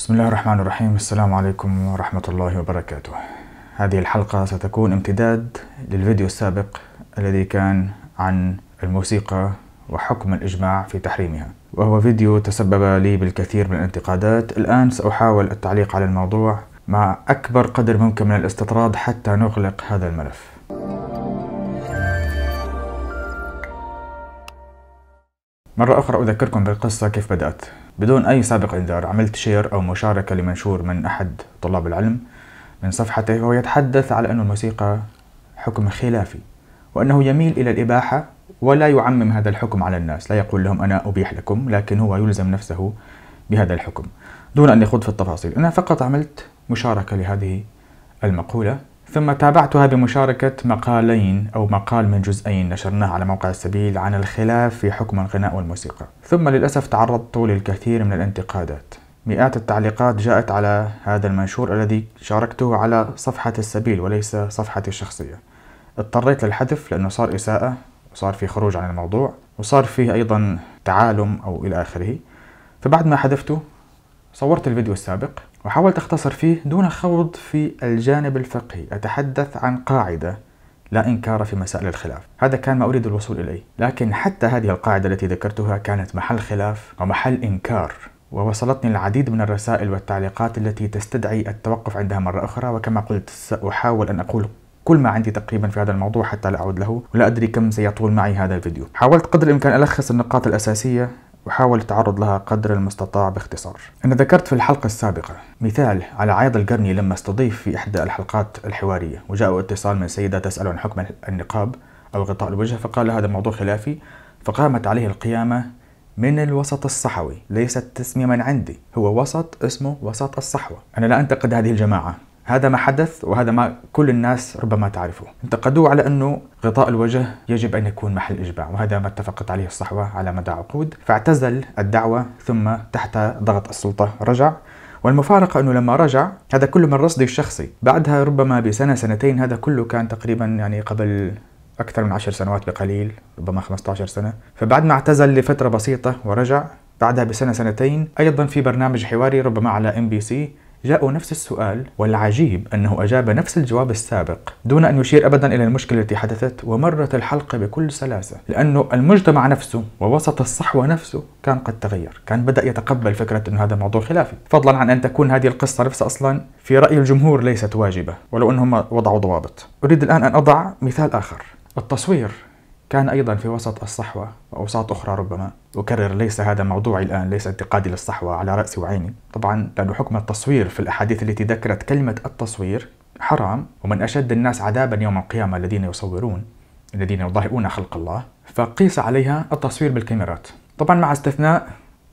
بسم الله الرحمن الرحيم السلام عليكم ورحمة الله وبركاته هذه الحلقة ستكون امتداد للفيديو السابق الذي كان عن الموسيقى وحكم الإجماع في تحريمها وهو فيديو تسبب لي بالكثير من الانتقادات الآن سأحاول التعليق على الموضوع مع أكبر قدر ممكن من الاستطراد حتى نغلق هذا الملف مرة أخرى أذكركم بالقصة كيف بدأت بدون أي سابق إنذار عملت شير أو مشاركة لمنشور من أحد طلاب العلم من صفحته وهو يتحدث على أن الموسيقى حكم خلافي وأنه يميل إلى الإباحة ولا يعمم هذا الحكم على الناس لا يقول لهم أنا أبيح لكم لكن هو يلزم نفسه بهذا الحكم دون أن يخوض في التفاصيل أنا فقط عملت مشاركة لهذه المقولة ثم تابعتها بمشاركة مقالين أو مقال من جزئين نشرناه على موقع السبيل عن الخلاف في حكم الغناء والموسيقى ثم للأسف تعرضت للكثير من الانتقادات مئات التعليقات جاءت على هذا المنشور الذي شاركته على صفحة السبيل وليس صفحتي الشخصية اضطريت للحذف لأنه صار إساءة وصار في خروج عن الموضوع وصار فيه أيضا تعالم أو إلى آخره فبعد ما حذفته صورت الفيديو السابق وحاولت أختصر فيه دون خوض في الجانب الفقهي أتحدث عن قاعدة لا إنكار في مسائل الخلاف هذا كان ما أريد الوصول إليه لكن حتى هذه القاعدة التي ذكرتها كانت محل خلاف ومحل إنكار ووصلتني العديد من الرسائل والتعليقات التي تستدعي التوقف عندها مرة أخرى وكما قلت سأحاول أن أقول كل ما عندي تقريبا في هذا الموضوع حتى لا أعود له ولا أدري كم سيطول معي هذا الفيديو حاولت قدر الإمكان ألخص النقاط الأساسية وحاول التعرض لها قدر المستطاع باختصار. أنا ذكرت في الحلقة السابقة مثال على عايض القرني لما استضيف في إحدى الحلقات الحوارية وجاءه اتصال من سيدة تسأل عن حكم النقاب أو غطاء الوجه فقال هذا موضوع خلافي فقامت عليه القيامة من الوسط الصحوي ليست تسمية من عندي هو وسط اسمه وسط الصحوة أنا لا أنتقد هذه الجماعة هذا ما حدث وهذا ما كل الناس ربما تعرفه انتقدوه على أنه غطاء الوجه يجب أن يكون محل إجباع وهذا ما اتفقت عليه الصحوة على مدى عقود فاعتزل الدعوة ثم تحت ضغط السلطة رجع والمفارقة أنه لما رجع هذا كله من رصدي الشخصي بعدها ربما بسنة سنتين هذا كله كان تقريبا يعني قبل أكثر من عشر سنوات بقليل ربما 15 سنة فبعد ما اعتزل لفترة بسيطة ورجع بعدها بسنة سنتين أيضا في برنامج حواري ربما على ام بي سي جاءوا نفس السؤال والعجيب أنه أجاب نفس الجواب السابق دون أن يشير أبدا إلى المشكلة التي حدثت ومرت الحلقة بكل سلاسة لأنه المجتمع نفسه ووسط الصحوة نفسه كان قد تغير كان بدأ يتقبل فكرة أن هذا موضوع خلافي فضلا عن أن تكون هذه القصة نفسها أصلا في رأي الجمهور ليست واجبة ولو أنهم وضعوا ضوابط أريد الآن أن أضع مثال آخر التصوير كان أيضا في وسط الصحوة وأوساط أخرى ربما أكرر ليس هذا موضوعي الآن ليس انتقادي للصحوة على رأسي وعيني طبعا لأن حكم التصوير في الأحاديث التي ذكرت كلمة التصوير حرام ومن أشد الناس عذابا يوم القيامة الذين يصورون الذين يضاهئون خلق الله فقيس عليها التصوير بالكاميرات طبعا مع استثناء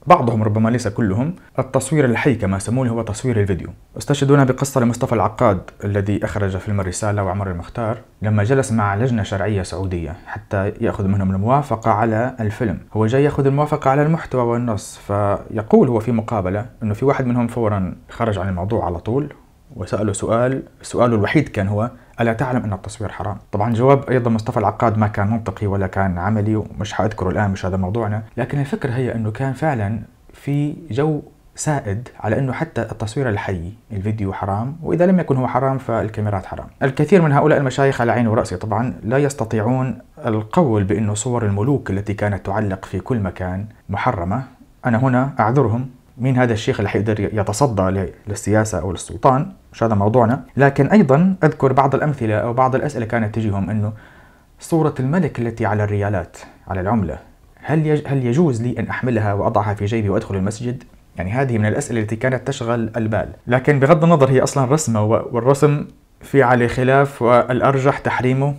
بعضهم ربما ليس كلهم التصوير الحي كما سموه هو تصوير الفيديو استشهدونا بقصة لمصطفى العقاد الذي أخرج فيلم الرسالة وعمر المختار لما جلس مع لجنة شرعية سعودية حتى يأخذ منهم الموافقة على الفيلم هو جاي يأخذ الموافقة على المحتوى والنص فيقول هو في مقابلة أنه في واحد منهم فورا خرج عن الموضوع على طول وسأله سؤال سؤاله الوحيد كان هو ألا تعلم أن التصوير حرام؟ طبعا جواب أيضا مصطفى العقاد ما كان منطقي ولا كان عملي ومش حأذكره الآن مش هذا موضوعنا لكن الفكرة هي أنه كان فعلا في جو سائد على انه حتى التصوير الحي الفيديو حرام واذا لم يكن هو حرام فالكاميرات حرام. الكثير من هؤلاء المشايخ على عيني وراسي طبعا لا يستطيعون القول بانه صور الملوك التي كانت تعلق في كل مكان محرمه، انا هنا اعذرهم مين هذا الشيخ اللي حيقدر يتصدى للسياسة أو للسلطان مش هذا موضوعنا لكن أيضا أذكر بعض الأمثلة أو بعض الأسئلة كانت تجيهم أنه صورة الملك التي على الريالات على العملة هل يج هل يجوز لي أن أحملها وأضعها في جيبي وأدخل المسجد؟ يعني هذه من الأسئلة التي كانت تشغل البال لكن بغض النظر هي أصلا رسمة والرسم في عليه خلاف والأرجح تحريمه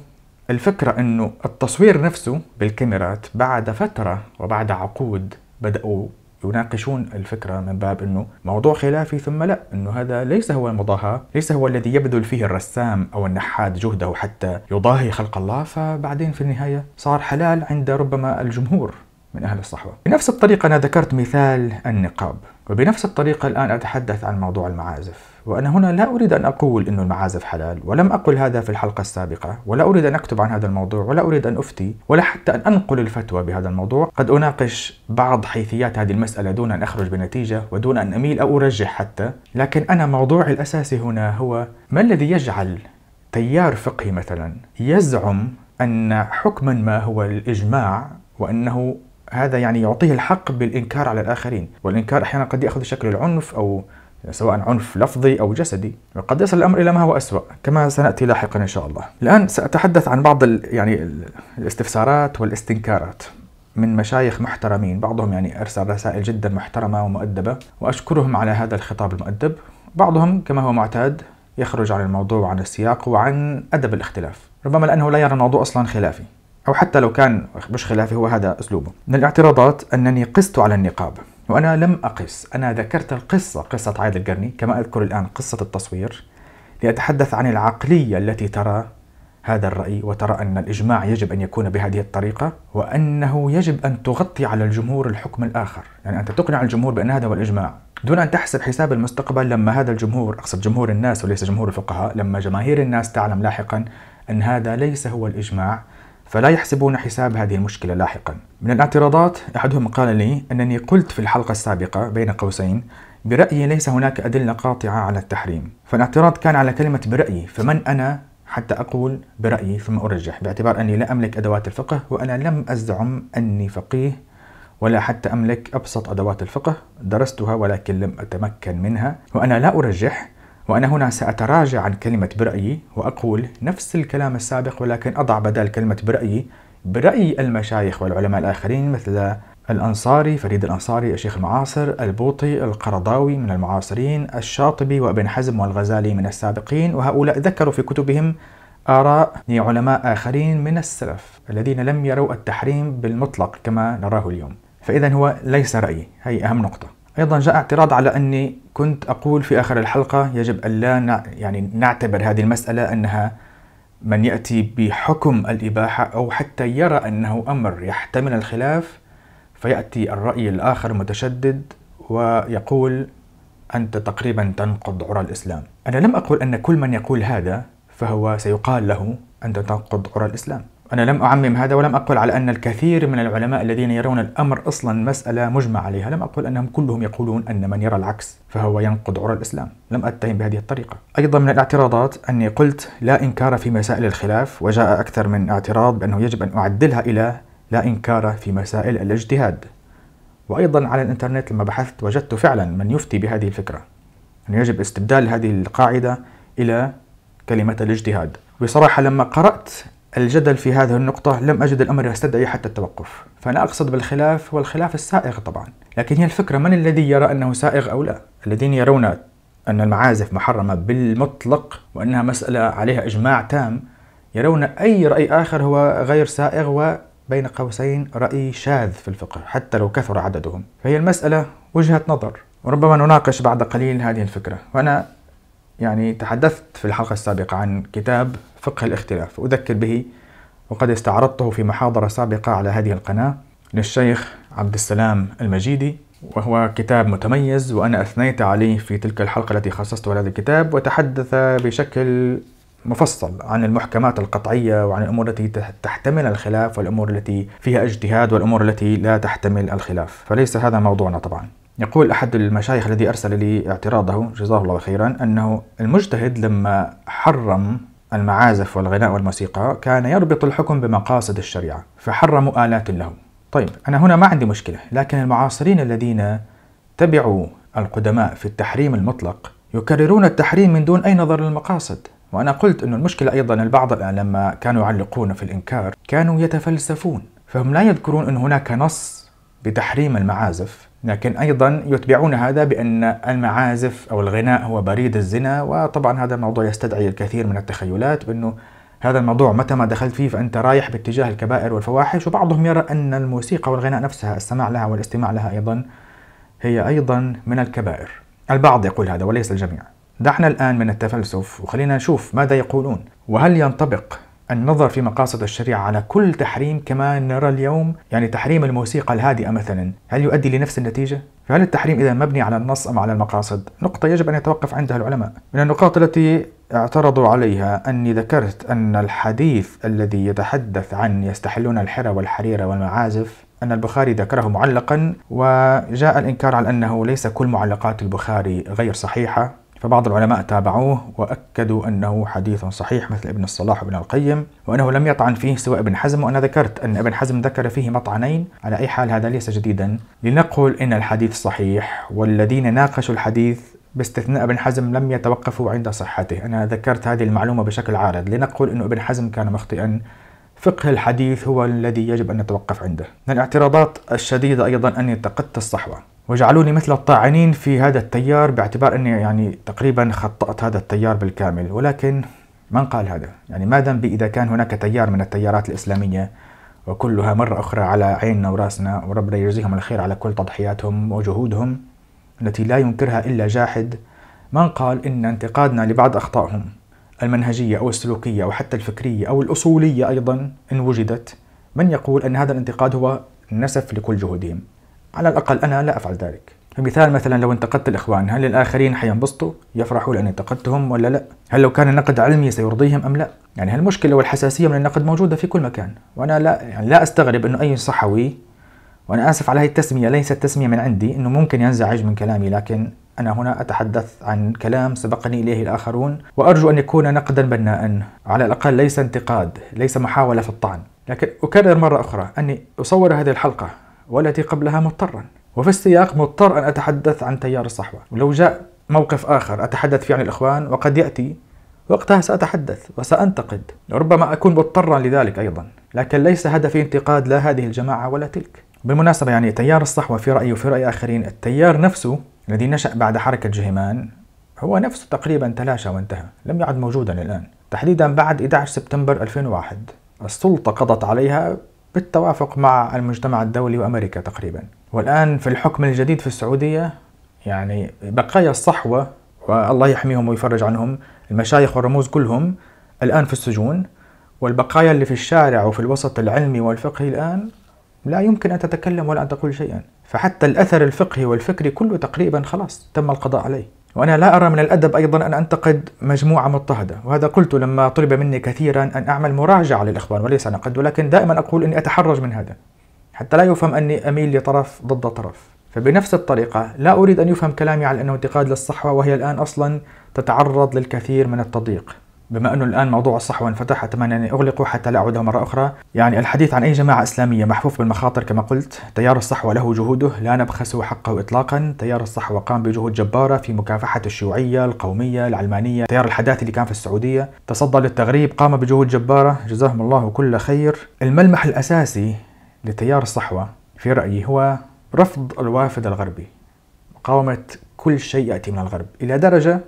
الفكرة أنه التصوير نفسه بالكاميرات بعد فترة وبعد عقود بدأوا يناقشون الفكره من باب انه موضوع خلافي ثم لا انه هذا ليس هو المضاهاه، ليس هو الذي يبذل فيه الرسام او النحات جهده حتى يضاهي خلق الله فبعدين في النهايه صار حلال عند ربما الجمهور من اهل الصحوه. بنفس الطريقه انا ذكرت مثال النقاب، وبنفس الطريقه الان اتحدث عن موضوع المعازف. وأنا هنا لا أريد أن أقول أن المعازف حلال ولم أقل هذا في الحلقة السابقة ولا أريد أن أكتب عن هذا الموضوع ولا أريد أن أفتي ولا حتى أن أنقل الفتوى بهذا الموضوع قد أناقش بعض حيثيات هذه المسألة دون أن أخرج بنتيجة ودون أن أميل أو أرجح حتى لكن أنا موضوعي الأساسي هنا هو ما الذي يجعل تيار فقهي مثلا يزعم أن حكما ما هو الإجماع وأنه هذا يعني يعطيه الحق بالإنكار على الآخرين والإنكار أحيانا قد يأخذ شكل العنف أو سواء عنف لفظي أو جسدي وقد يصل الأمر إلى ما هو أسوأ كما سنأتي لاحقا إن شاء الله الآن سأتحدث عن بعض يعني الاستفسارات والاستنكارات من مشايخ محترمين بعضهم يعني أرسل رسائل جدا محترمة ومؤدبة وأشكرهم على هذا الخطاب المؤدب بعضهم كما هو معتاد يخرج عن الموضوع وعن السياق وعن أدب الاختلاف ربما لأنه لا يرى الموضوع أصلا خلافي أو حتى لو كان مش خلافي هو هذا أسلوبه من الاعتراضات أنني قست على النقاب وأنا لم أقس أنا ذكرت القصة قصة عايد القرني كما أذكر الآن قصة التصوير لأتحدث عن العقلية التي ترى هذا الرأي وترى أن الإجماع يجب أن يكون بهذه الطريقة وأنه يجب أن تغطي على الجمهور الحكم الآخر يعني أنت تقنع الجمهور بأن هذا هو الإجماع دون أن تحسب حساب المستقبل لما هذا الجمهور أقصد جمهور الناس وليس جمهور الفقهاء لما جماهير الناس تعلم لاحقا أن هذا ليس هو الإجماع فلا يحسبون حساب هذه المشكلة لاحقا من الاعتراضات أحدهم قال لي أنني قلت في الحلقة السابقة بين قوسين برأيي ليس هناك أدلة قاطعة على التحريم فالاعتراض كان على كلمة برأيي فمن أنا حتى أقول برأيي ثم أرجح باعتبار أني لا أملك أدوات الفقه وأنا لم أزعم أني فقيه ولا حتى أملك أبسط أدوات الفقه درستها ولكن لم أتمكن منها وأنا لا أرجح وأنا هنا سأتراجع عن كلمة برأيي وأقول نفس الكلام السابق ولكن أضع بدل كلمة برأيي برأي المشايخ والعلماء الآخرين مثل الأنصاري فريد الأنصاري الشيخ المعاصر البوطي القرضاوي من المعاصرين الشاطبي وابن حزم والغزالي من السابقين وهؤلاء ذكروا في كتبهم آراء لعلماء آخرين من السلف الذين لم يروا التحريم بالمطلق كما نراه اليوم فإذا هو ليس رأيي هي أهم نقطة أيضا جاء اعتراض على أني كنت أقول في آخر الحلقة يجب ان لا يعني نعتبر هذه المسألة أنها من يأتي بحكم الإباحة أو حتى يرى أنه أمر يحتمل الخلاف فيأتي الرأي الآخر متشدد ويقول أنت تقريبا تنقض عرى الإسلام أنا لم أقل أن كل من يقول هذا فهو سيقال له أنت تنقض عرى الإسلام أنا لم أعمم هذا ولم أقل على أن الكثير من العلماء الذين يرون الأمر أصلا مسألة مجمع عليها لم أقل أنهم كلهم يقولون أن من يرى العكس فهو ينقض عرى الإسلام لم أتهم بهذه الطريقة أيضا من الاعتراضات أني قلت لا إنكار في مسائل الخلاف وجاء أكثر من اعتراض بأنه يجب أن أعدلها إلى لا إنكار في مسائل الاجتهاد وأيضا على الإنترنت لما بحثت وجدت فعلا من يفتي بهذه الفكرة أنه يجب استبدال هذه القاعدة إلى كلمة الاجتهاد بصراحة لما قرأت الجدل في هذه النقطة لم أجد الأمر يستدعي حتى التوقف فأنا أقصد بالخلاف والخلاف السائغ طبعا لكن هي الفكرة من الذي يرى أنه سائغ أو لا الذين يرون أن المعازف محرمة بالمطلق وأنها مسألة عليها إجماع تام يرون أي رأي آخر هو غير سائغ وبين قوسين رأي شاذ في الفقه حتى لو كثر عددهم فهي المسألة وجهة نظر وربما نناقش بعد قليل هذه الفكرة وأنا يعني تحدثت في الحلقة السابقة عن كتاب فقه الاختلاف أذكر به وقد استعرضته في محاضرة سابقة على هذه القناة للشيخ عبد السلام المجيدي وهو كتاب متميز وأنا أثنيت عليه في تلك الحلقة التي خصصتها لهذا الكتاب وتحدث بشكل مفصل عن المحكمات القطعية وعن الأمور التي تحتمل الخلاف والأمور التي فيها اجتهاد والأمور التي لا تحتمل الخلاف فليس هذا موضوعنا طبعا يقول أحد المشايخ الذي أرسل لي اعتراضه جزاه الله خيرا أنه المجتهد لما حرم المعازف والغناء والموسيقى كان يربط الحكم بمقاصد الشريعة فحرموا آلات له طيب أنا هنا ما عندي مشكلة لكن المعاصرين الذين تبعوا القدماء في التحريم المطلق يكررون التحريم من دون أي نظر للمقاصد وأنا قلت أن المشكلة أيضا البعض لما كانوا يعلقون في الإنكار كانوا يتفلسفون فهم لا يذكرون أن هناك نص بتحريم المعازف لكن أيضا يتبعون هذا بأن المعازف أو الغناء هو بريد الزنا وطبعا هذا الموضوع يستدعي الكثير من التخيلات بأنه هذا الموضوع متى ما دخلت فيه فأنت رايح باتجاه الكبائر والفواحش وبعضهم يرى أن الموسيقى والغناء نفسها السماع لها والاستماع لها أيضا هي أيضا من الكبائر البعض يقول هذا وليس الجميع دعنا الآن من التفلسف وخلينا نشوف ماذا يقولون وهل ينطبق النظر في مقاصد الشريعة على كل تحريم كما نرى اليوم يعني تحريم الموسيقى الهادئة مثلا هل يؤدي لنفس النتيجة؟ فهل التحريم إذا مبني على النص أم على المقاصد؟ نقطة يجب أن يتوقف عندها العلماء من النقاط التي اعترضوا عليها أني ذكرت أن الحديث الذي يتحدث عن يستحلون الحرى والحريرة والمعازف أن البخاري ذكره معلقا وجاء الإنكار على أنه ليس كل معلقات البخاري غير صحيحة فبعض العلماء تابعوه وأكدوا أنه حديث صحيح مثل ابن الصلاح وابن القيم وأنه لم يطعن فيه سوى ابن حزم وأنا ذكرت أن ابن حزم ذكر فيه مطعنين على أي حال هذا ليس جديدا لنقول إن الحديث صحيح والذين ناقشوا الحديث باستثناء ابن حزم لم يتوقفوا عند صحته أنا ذكرت هذه المعلومة بشكل عارض لنقول أن ابن حزم كان مخطئا فقه الحديث هو الذي يجب أن نتوقف عنده من الاعتراضات الشديدة أيضا أني انتقدت الصحوة وجعلوني مثل الطاعنين في هذا التيار باعتبار اني يعني تقريبا خطأت هذا التيار بالكامل ولكن من قال هذا؟ يعني ما ذنبي اذا كان هناك تيار من التيارات الاسلاميه وكلها مرة أخرى على عيننا وراسنا وربنا يجزيهم الخير على كل تضحياتهم وجهودهم التي لا ينكرها إلا جاحد من قال إن انتقادنا لبعض أخطائهم المنهجية أو السلوكية أو حتى الفكرية أو الأصولية أيضا إن وجدت من يقول أن هذا الانتقاد هو نسف لكل جهودهم على الأقل أنا لا أفعل ذلك فمثال مثلا لو انتقدت الإخوان هل الآخرين حينبسطوا؟ يفرحوا لأن انتقدتهم ولا لا؟ هل لو كان النقد علمي سيرضيهم أم لا؟ يعني هالمشكلة والحساسية من النقد موجودة في كل مكان وأنا لا يعني لا أستغرب أنه أي صحوي وأنا آسف على هذه التسمية ليست تسمية من عندي أنه ممكن ينزعج من كلامي لكن أنا هنا أتحدث عن كلام سبقني إليه الآخرون وأرجو أن يكون نقدا بناء على الأقل ليس انتقاد ليس محاولة في الطعن لكن أكرر مرة أخرى أني أصور هذه الحلقة والتي قبلها مضطرا وفي السياق مضطر أن أتحدث عن تيار الصحوة ولو جاء موقف آخر أتحدث فيه عن الإخوان وقد يأتي وقتها سأتحدث وسأنتقد ربما أكون مضطرا لذلك أيضا لكن ليس هدفي انتقاد لا هذه الجماعة ولا تلك بالمناسبة يعني تيار الصحوة في رأيي وفي رأي آخرين التيار نفسه الذي نشأ بعد حركة جهيمان هو نفسه تقريبا تلاشى وانتهى لم يعد موجودا الآن تحديدا بعد 11 سبتمبر 2001 السلطة قضت عليها بالتوافق مع المجتمع الدولي وامريكا تقريبا والان في الحكم الجديد في السعوديه يعني بقايا الصحوه والله يحميهم ويفرج عنهم المشايخ والرموز كلهم الان في السجون والبقايا اللي في الشارع وفي الوسط العلمي والفقهي الان لا يمكن ان تتكلم ولا ان تقول شيئا فحتى الاثر الفقهي والفكري كله تقريبا خلاص تم القضاء عليه وأنا لا أرى من الأدب أيضا أن أنتقد مجموعة مضطهدة وهذا قلت لما طلب مني كثيرا أن أعمل مراجعة للإخوان وليس نقد ولكن دائما أقول أني أتحرج من هذا حتى لا يفهم أني أميل لطرف ضد طرف فبنفس الطريقة لا أريد أن يفهم كلامي على أنه انتقاد للصحوة وهي الآن أصلا تتعرض للكثير من التضييق بما انه الان موضوع الصحوه انفتح اتمنى ان اغلقه حتى لا اعوده مره اخرى، يعني الحديث عن اي جماعه اسلاميه محفوف بالمخاطر كما قلت، تيار الصحوه له جهوده لا نبخس حقه اطلاقا، تيار الصحوه قام بجهود جباره في مكافحه الشيوعيه، القوميه، العلمانيه، تيار الحداثي اللي كان في السعوديه، تصدى للتغريب، قام بجهود جباره، جزاهم الله كل خير، الملمح الاساسي لتيار الصحوه في رايي هو رفض الوافد الغربي، مقاومه كل شيء ياتي من الغرب، الى درجه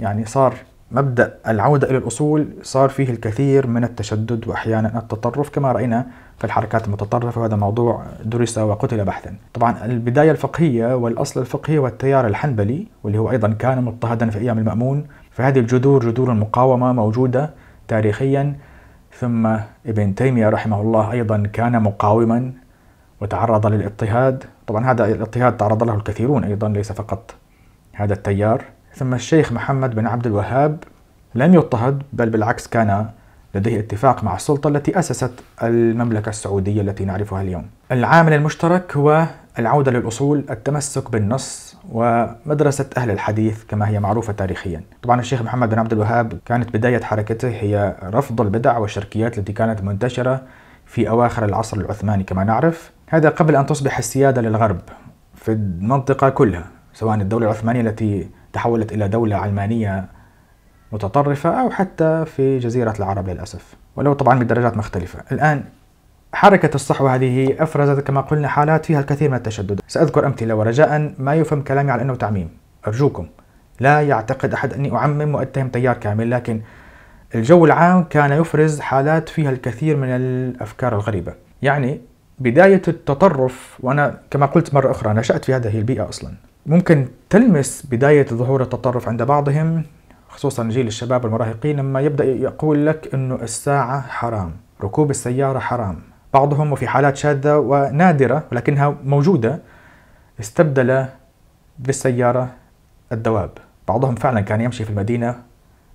يعني صار مبدأ العودة إلى الأصول صار فيه الكثير من التشدد وأحيانا التطرف كما رأينا في الحركات المتطرفة وهذا موضوع درس وقتل بحثا طبعا البداية الفقهية والأصل الفقهي هو التيار الحنبلي واللي هو أيضا كان مضطهدا في أيام المأمون فهذه الجذور جذور المقاومة موجودة تاريخيا ثم ابن تيمية رحمه الله أيضا كان مقاوما وتعرض للاضطهاد طبعا هذا الاضطهاد تعرض له الكثيرون أيضا ليس فقط هذا التيار ثم الشيخ محمد بن عبد الوهاب لم يضطهد بل بالعكس كان لديه اتفاق مع السلطة التي أسست المملكة السعودية التي نعرفها اليوم. العامل المشترك هو العودة للأصول، التمسك بالنص ومدرسة أهل الحديث كما هي معروفة تاريخيا. طبعا الشيخ محمد بن عبد الوهاب كانت بداية حركته هي رفض البدع والشركيات التي كانت منتشرة في أواخر العصر العثماني كما نعرف. هذا قبل أن تصبح السيادة للغرب في المنطقة كلها، سواء الدولة العثمانية التي تحولت إلى دولة علمانية متطرفة أو حتى في جزيرة العرب للأسف ولو طبعا بدرجات مختلفة الآن حركة الصحوة هذه أفرزت كما قلنا حالات فيها الكثير من التشدد سأذكر أمثلة ورجاء ما يفهم كلامي على أنه تعميم أرجوكم لا يعتقد أحد أني أعمم وأتهم تيار كامل لكن الجو العام كان يفرز حالات فيها الكثير من الأفكار الغريبة يعني بداية التطرف وأنا كما قلت مرة أخرى نشأت في هذه البيئة أصلا ممكن تلمس بداية ظهور التطرف عند بعضهم خصوصا جيل الشباب المراهقين لما يبدأ يقول لك أنه الساعة حرام ركوب السيارة حرام بعضهم وفي حالات شاذة ونادرة ولكنها موجودة استبدل بالسيارة الدواب بعضهم فعلا كان يمشي في المدينة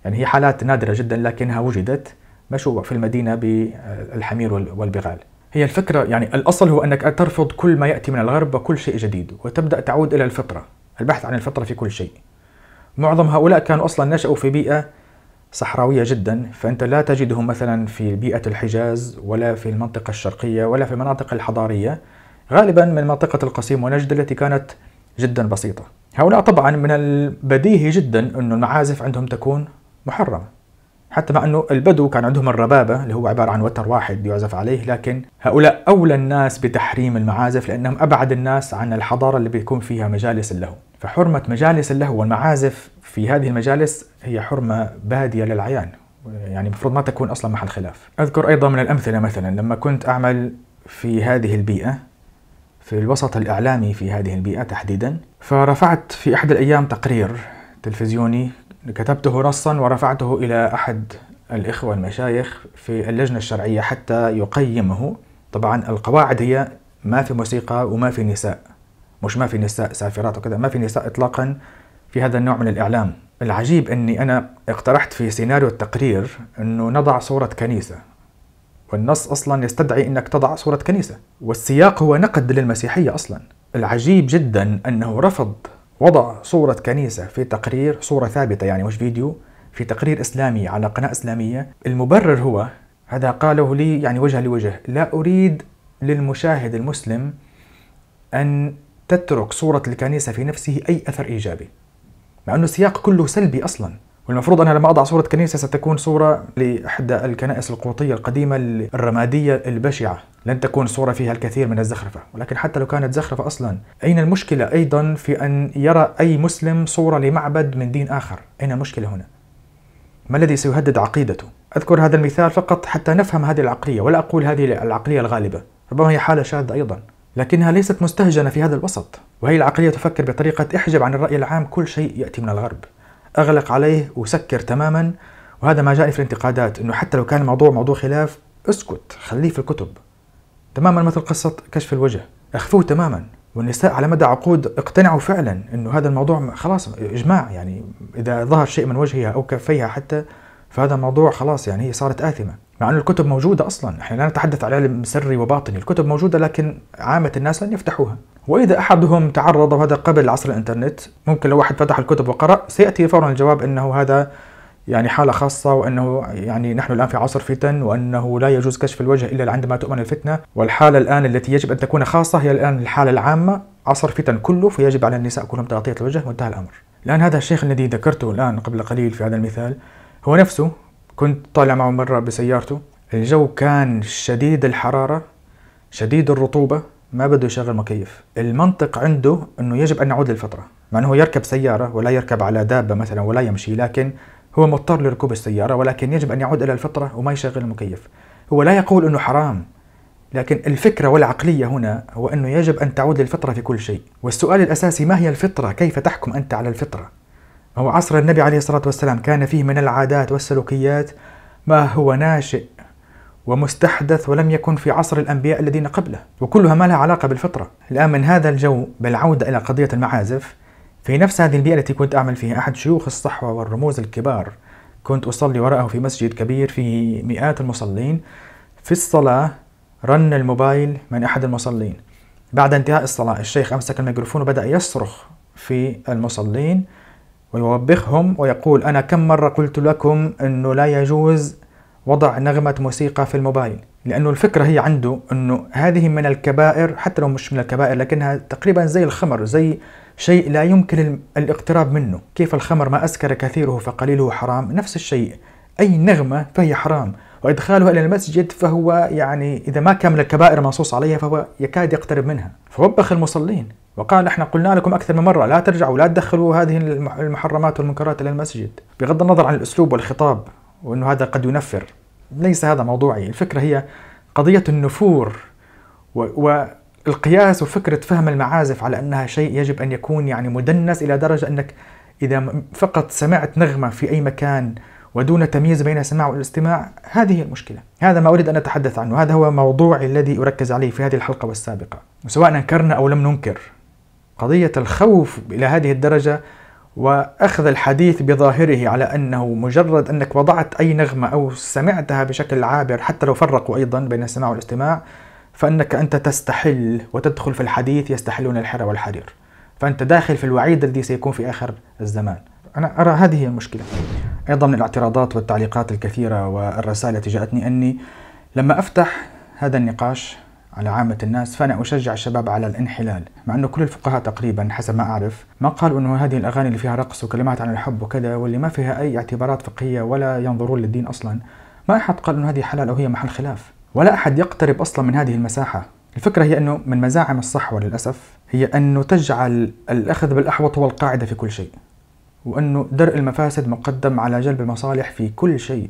يعني هي حالات نادرة جدا لكنها وجدت مشوا في المدينة بالحمير والبغال هي الفكرة يعني الأصل هو أنك ترفض كل ما يأتي من الغرب وكل شيء جديد وتبدأ تعود إلى الفطرة البحث عن الفطرة في كل شيء معظم هؤلاء كانوا أصلا نشأوا في بيئة صحراوية جدا فأنت لا تجدهم مثلا في بيئة الحجاز ولا في المنطقة الشرقية ولا في المناطق الحضارية غالبا من منطقة القصيم ونجد التي كانت جدا بسيطة هؤلاء طبعا من البديهي جدا أن المعازف عندهم تكون محرمة حتى مع أنه البدو كان عندهم الربابة اللي هو عبارة عن وتر واحد يعزف عليه لكن هؤلاء أولى الناس بتحريم المعازف لأنهم أبعد الناس عن الحضارة اللي بيكون فيها مجالس اللهو فحرمة مجالس اللهو والمعازف في هذه المجالس هي حرمة بادية للعيان يعني المفروض ما تكون أصلا محل خلاف أذكر أيضا من الأمثلة مثلا لما كنت أعمل في هذه البيئة في الوسط الإعلامي في هذه البيئة تحديدا فرفعت في أحد الأيام تقرير تلفزيوني كتبته نصا ورفعته إلى أحد الإخوة المشايخ في اللجنة الشرعية حتى يقيمه طبعا القواعد هي ما في موسيقى وما في نساء مش ما في نساء سافرات وكذا ما في نساء إطلاقا في هذا النوع من الإعلام العجيب أني أنا اقترحت في سيناريو التقرير أنه نضع صورة كنيسة والنص أصلا يستدعي أنك تضع صورة كنيسة والسياق هو نقد للمسيحية أصلا العجيب جدا أنه رفض وضع صورة كنيسة في تقرير صورة ثابتة يعني مش فيديو في تقرير إسلامي على قناة إسلامية المبرر هو هذا قاله لي يعني وجها لوجه لا أريد للمشاهد المسلم أن تترك صورة الكنيسة في نفسه أي أثر إيجابي مع أنه السياق كله سلبي أصلاً والمفروض أنا لما أضع صورة كنيسة ستكون صورة لإحدى الكنائس القوطية القديمة الرمادية البشعة لن تكون صورة فيها الكثير من الزخرفة ولكن حتى لو كانت زخرفة أصلا أين المشكلة أيضا في أن يرى أي مسلم صورة لمعبد من دين آخر أين المشكلة هنا؟ ما الذي سيهدد عقيدته؟ أذكر هذا المثال فقط حتى نفهم هذه العقلية ولا أقول هذه العقلية الغالبة ربما هي حالة شاذة أيضا لكنها ليست مستهجنة في هذا الوسط وهي العقلية تفكر بطريقة احجب عن الرأي العام كل شيء يأتي من الغرب اغلق عليه وسكر تماما وهذا ما جاءني في الانتقادات انه حتى لو كان الموضوع موضوع خلاف اسكت خليه في الكتب تماما مثل قصة كشف الوجه اخفوه تماما والنساء على مدى عقود اقتنعوا فعلا انه هذا الموضوع خلاص اجماع يعني اذا ظهر شيء من وجهها او كفيها حتى فهذا الموضوع خلاص يعني هي صارت آثمة مع أن الكتب موجودة أصلا احنا لا نتحدث عن علم سري وباطني الكتب موجودة لكن عامة الناس لن يفتحوها وإذا أحدهم تعرض وهذا قبل عصر الإنترنت ممكن لو واحد فتح الكتب وقرأ سيأتي فورا الجواب أنه هذا يعني حالة خاصة وأنه يعني نحن الآن في عصر فتن وأنه لا يجوز كشف الوجه إلا عندما تؤمن الفتنة والحالة الآن التي يجب أن تكون خاصة هي الآن الحالة العامة عصر فتن كله فيجب على النساء كلهم تغطية الوجه وانتهى الأمر الآن هذا الشيخ الذي ذكرته الآن قبل قليل في هذا المثال هو نفسه كنت طالع معه مرة بسيارته الجو كان شديد الحرارة شديد الرطوبة ما بده يشغل مكيف المنطق عنده انه يجب ان نعود للفطره مع انه هو يركب سياره ولا يركب على دابه مثلا ولا يمشي لكن هو مضطر لركوب السياره ولكن يجب ان يعود الى الفطره وما يشغل المكيف هو لا يقول انه حرام لكن الفكرة والعقلية هنا هو أنه يجب أن تعود للفطرة في كل شيء والسؤال الأساسي ما هي الفطرة؟ كيف تحكم أنت على الفطرة؟ هو عصر النبي عليه الصلاة والسلام كان فيه من العادات والسلوكيات ما هو ناشئ ومستحدث ولم يكن في عصر الأنبياء الذين قبله وكلها ما لها علاقة بالفطرة الآن من هذا الجو بالعودة إلى قضية المعازف في نفس هذه البيئة التي كنت أعمل فيها أحد شيوخ الصحوة والرموز الكبار كنت أصلي وراءه في مسجد كبير فيه مئات المصلين في الصلاة رن الموبايل من أحد المصلين بعد انتهاء الصلاة الشيخ أمسك الميكروفون وبدأ يصرخ في المصلين ويوبخهم ويقول أنا كم مرة قلت لكم أنه لا يجوز وضع نغمة موسيقى في الموبايل لأنه الفكرة هي عنده أنه هذه من الكبائر حتى لو مش من الكبائر لكنها تقريبا زي الخمر زي شيء لا يمكن الاقتراب منه كيف الخمر ما أسكر كثيره فقليله حرام نفس الشيء أي نغمة فهي حرام وإدخالها إلى المسجد فهو يعني إذا ما كان من الكبائر منصوص عليها فهو يكاد يقترب منها فوبخ المصلين وقال احنا قلنا لكم اكثر من مره لا ترجعوا لا تدخلوا هذه المحرمات والمنكرات الى المسجد بغض النظر عن الاسلوب والخطاب وأنه هذا قد ينفر ليس هذا موضوعي الفكرة هي قضية النفور والقياس وفكرة فهم المعازف على أنها شيء يجب أن يكون يعني مدنس إلى درجة أنك إذا فقط سمعت نغمة في أي مكان ودون تمييز بين السماع والاستماع هذه هي المشكلة هذا ما أريد أن أتحدث عنه هذا هو موضوعي الذي أركز عليه في هذه الحلقة والسابقة وسواء أنكرنا أو لم ننكر قضية الخوف إلى هذه الدرجة واخذ الحديث بظاهره على انه مجرد انك وضعت اي نغمه او سمعتها بشكل عابر حتى لو فرقوا ايضا بين السماع والاستماع فانك انت تستحل وتدخل في الحديث يستحلون الحر والحرير فانت داخل في الوعيد الذي سيكون في اخر الزمان انا ارى هذه هي المشكله ايضا من الاعتراضات والتعليقات الكثيره والرسائل التي جاءتني اني لما افتح هذا النقاش على عامة الناس فأنا أشجع الشباب على الانحلال مع أنه كل الفقهاء تقريبا حسب ما أعرف ما قالوا أنه هذه الأغاني اللي فيها رقص وكلمات عن الحب وكذا واللي ما فيها أي اعتبارات فقهية ولا ينظرون للدين أصلا ما أحد قال أنه هذه حلال أو هي محل خلاف ولا أحد يقترب أصلا من هذه المساحة الفكرة هي أنه من مزاعم الصحوة للأسف هي أنه تجعل الأخذ بالأحوط هو القاعدة في كل شيء وأنه درء المفاسد مقدم على جلب المصالح في كل شيء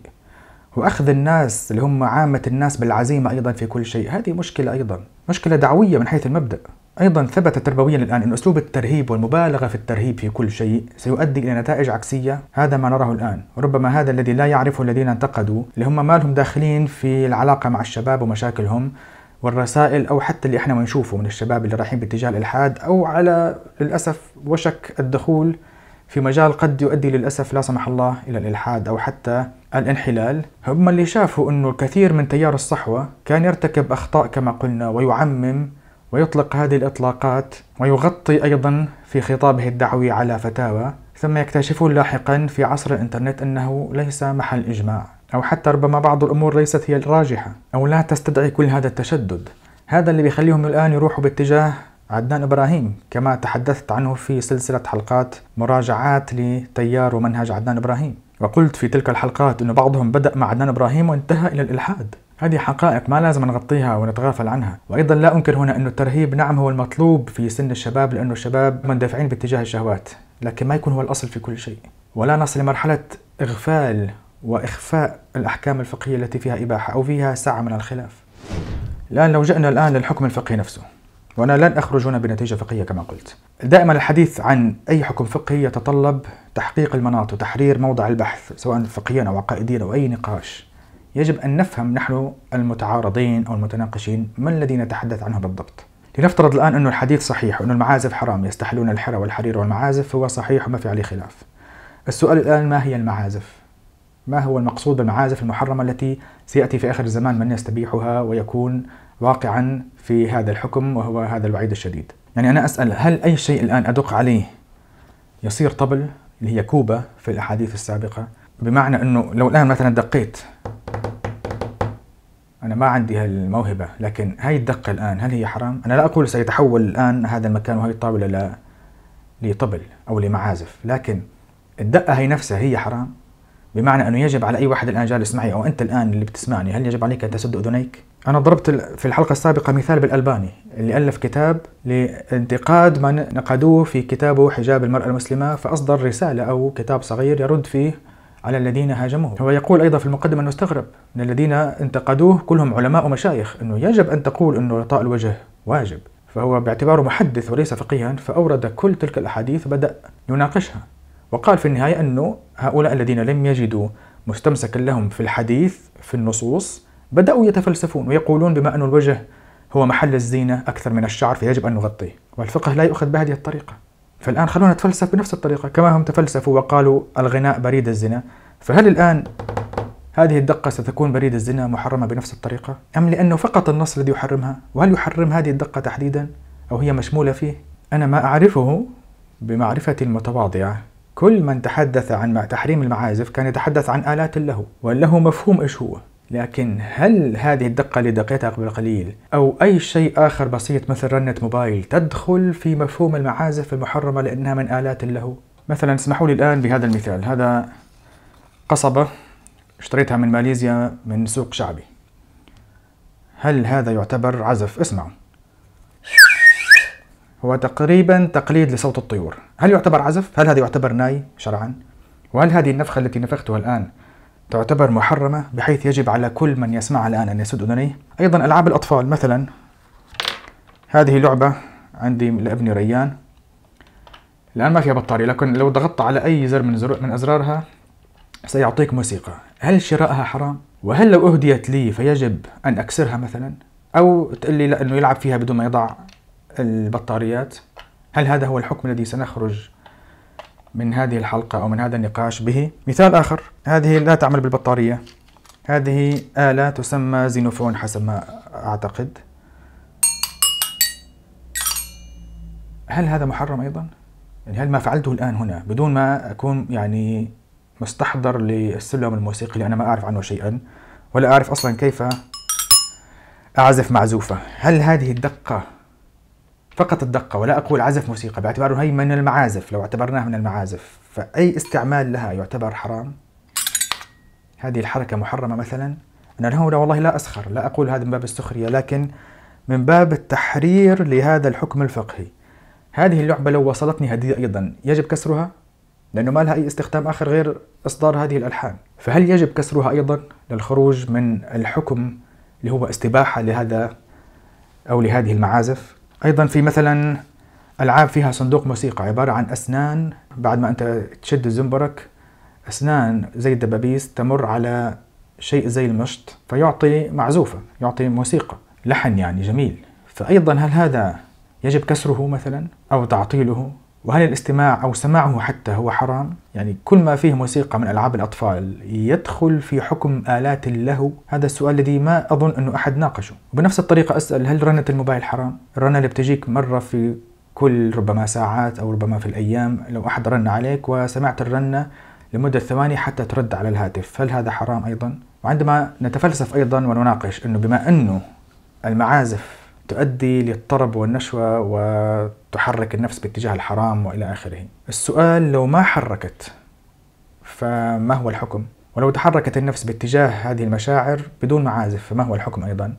واخذ الناس اللي هم عامه الناس بالعزيمه ايضا في كل شيء هذه مشكله ايضا مشكله دعويه من حيث المبدا ايضا ثبت تربويا الان ان اسلوب الترهيب والمبالغه في الترهيب في كل شيء سيؤدي الى نتائج عكسيه هذا ما نراه الان وربما هذا الذي لا يعرفه الذين انتقدوا اللي هم ما لهم داخلين في العلاقه مع الشباب ومشاكلهم والرسائل او حتى اللي احنا بنشوفه من الشباب اللي رايحين باتجاه الالحاد او على للاسف وشك الدخول في مجال قد يؤدي للأسف لا سمح الله إلى الإلحاد أو حتى الانحلال هم اللي شافوا أنه الكثير من تيار الصحوة كان يرتكب أخطاء كما قلنا ويعمم ويطلق هذه الإطلاقات ويغطي أيضا في خطابه الدعوي على فتاوى ثم يكتشفون لاحقا في عصر الإنترنت أنه ليس محل إجماع أو حتى ربما بعض الأمور ليست هي الراجحة أو لا تستدعي كل هذا التشدد هذا اللي بيخليهم الآن يروحوا باتجاه عدنان إبراهيم كما تحدثت عنه في سلسلة حلقات مراجعات لتيار ومنهج عدنان إبراهيم وقلت في تلك الحلقات أن بعضهم بدأ مع عدنان إبراهيم وانتهى إلى الإلحاد هذه حقائق ما لازم نغطيها ونتغافل عنها وأيضا لا أنكر هنا أن الترهيب نعم هو المطلوب في سن الشباب لأنه الشباب مندفعين باتجاه الشهوات لكن ما يكون هو الأصل في كل شيء ولا نصل لمرحلة إغفال وإخفاء الأحكام الفقهية التي فيها إباحة أو فيها سعة من الخلاف الآن لو جئنا الآن للحكم الفقهي نفسه وأنا لن أخرج هنا بنتيجة فقهية كما قلت دائما الحديث عن أي حكم فقهي يتطلب تحقيق المناط وتحرير موضع البحث سواء فقهيا أو عقائديا أو أي نقاش يجب أن نفهم نحن المتعارضين أو المتناقشين ما الذي نتحدث عنه بالضبط لنفترض الآن أن الحديث صحيح وأن المعازف حرام يستحلون الحرى والحرير والمعازف هو صحيح وما في عليه خلاف السؤال الآن ما هي المعازف؟ ما هو المقصود بالمعازف المحرمة التي سيأتي في آخر الزمان من يستبيحها ويكون واقعا في هذا الحكم وهو هذا الوعيد الشديد يعني أنا أسأل هل أي شيء الآن أدق عليه يصير طبل اللي هي كوبة في الأحاديث السابقة بمعنى أنه لو الآن مثلا دقيت أنا ما عندي هالموهبة لكن هاي الدقة الآن هل هي حرام؟ أنا لا أقول سيتحول الآن هذا المكان وهي الطاولة لطبل أو لمعازف لكن الدقة هي نفسها هي حرام بمعنى انه يجب على اي واحد الان جالس معي او انت الان اللي بتسمعني هل يجب عليك ان تسد اذنيك؟ انا ضربت في الحلقه السابقه مثال بالالباني اللي الف كتاب لانتقاد ما نقدوه في كتابه حجاب المراه المسلمه فاصدر رساله او كتاب صغير يرد فيه على الذين هاجموه هو يقول أيضا في المقدمة أنه استغرب أن الذين انتقدوه كلهم علماء ومشايخ أنه يجب أن تقول أنه غطاء الوجه واجب فهو باعتباره محدث وليس فقيها فأورد كل تلك الأحاديث بدأ يناقشها وقال في النهاية أنه هؤلاء الذين لم يجدوا مستمسكا لهم في الحديث في النصوص بدأوا يتفلسفون ويقولون بما أن الوجه هو محل الزينة أكثر من الشعر فيجب أن نغطيه والفقه لا يؤخذ بهذه الطريقة فالآن خلونا نتفلسف بنفس الطريقة كما هم تفلسفوا وقالوا الغناء بريد الزنا فهل الآن هذه الدقة ستكون بريد الزنا محرمة بنفس الطريقة أم لأنه فقط النص الذي يحرمها وهل يحرم هذه الدقة تحديدا أو هي مشمولة فيه أنا ما أعرفه بمعرفتي المتواضعة كل من تحدث عن تحريم المعازف كان يتحدث عن آلات اللهو واللهو مفهوم إيش هو لكن هل هذه الدقة اللي دقيتها قبل قليل أو أي شيء آخر بسيط مثل رنة موبايل تدخل في مفهوم المعازف المحرمة لأنها من آلات اللهو؟ مثلا اسمحوا لي الآن بهذا المثال هذا قصبة اشتريتها من ماليزيا من سوق شعبي هل هذا يعتبر عزف؟ اسمعوا هو تقريبا تقليد لصوت الطيور هل يعتبر عزف؟ هل هذا يعتبر ناي شرعا؟ وهل هذه النفخة التي نفختها الآن تعتبر محرمة بحيث يجب على كل من يسمعها الآن أن يسد أذنيه؟ أيضا ألعاب الأطفال مثلا هذه لعبة عندي لابني ريان الآن ما فيها بطارية لكن لو ضغطت على أي زر من, زر من أزرارها سيعطيك موسيقى هل شراءها حرام؟ وهل لو أهديت لي فيجب أن أكسرها مثلا؟ أو تقول لي لا أنه يلعب فيها بدون ما يضع البطاريات هل هذا هو الحكم الذي سنخرج من هذه الحلقة أو من هذا النقاش به مثال آخر هذه لا تعمل بالبطارية هذه آلة تسمى زينوفون حسب ما أعتقد هل هذا محرم أيضا؟ يعني هل ما فعلته الآن هنا بدون ما أكون يعني مستحضر للسلم الموسيقي اللي أنا ما أعرف عنه شيئا ولا أعرف أصلا كيف أعزف معزوفة هل هذه الدقة فقط الدقة ولا أقول عزف موسيقى باعتبار هي من المعازف لو اعتبرناها من المعازف فأي استعمال لها يعتبر حرام هذه الحركة محرمة مثلا أنا هنا والله لا أسخر لا أقول هذا من باب السخرية لكن من باب التحرير لهذا الحكم الفقهي هذه اللعبة لو وصلتني هدية أيضا يجب كسرها لأنه ما لها أي استخدام آخر غير إصدار هذه الألحان فهل يجب كسرها أيضا للخروج من الحكم اللي هو استباحة لهذا أو لهذه المعازف ايضا في مثلا العاب فيها صندوق موسيقى عباره عن اسنان بعد ما انت تشد الزنبرك اسنان زي الدبابيس تمر على شيء زي المشط فيعطي معزوفه يعطي موسيقى لحن يعني جميل فايضا هل هذا يجب كسره مثلا او تعطيله وهل الاستماع او سماعه حتى هو حرام يعني كل ما فيه موسيقى من ألعاب الأطفال يدخل في حكم آلات اللهو هذا السؤال الذي ما أظن أنه أحد ناقشه وبنفس الطريقة أسأل هل رنة الموبايل حرام؟ الرنة اللي بتجيك مرة في كل ربما ساعات أو ربما في الأيام لو أحد رن عليك وسمعت الرنة لمدة ثواني حتى ترد على الهاتف هل هذا حرام أيضا؟ وعندما نتفلسف أيضا ونناقش أنه بما أنه المعازف تؤدي للطرب والنشوة و تحرك النفس باتجاه الحرام والى اخره. السؤال لو ما حركت فما هو الحكم؟ ولو تحركت النفس باتجاه هذه المشاعر بدون معازف فما هو الحكم ايضا؟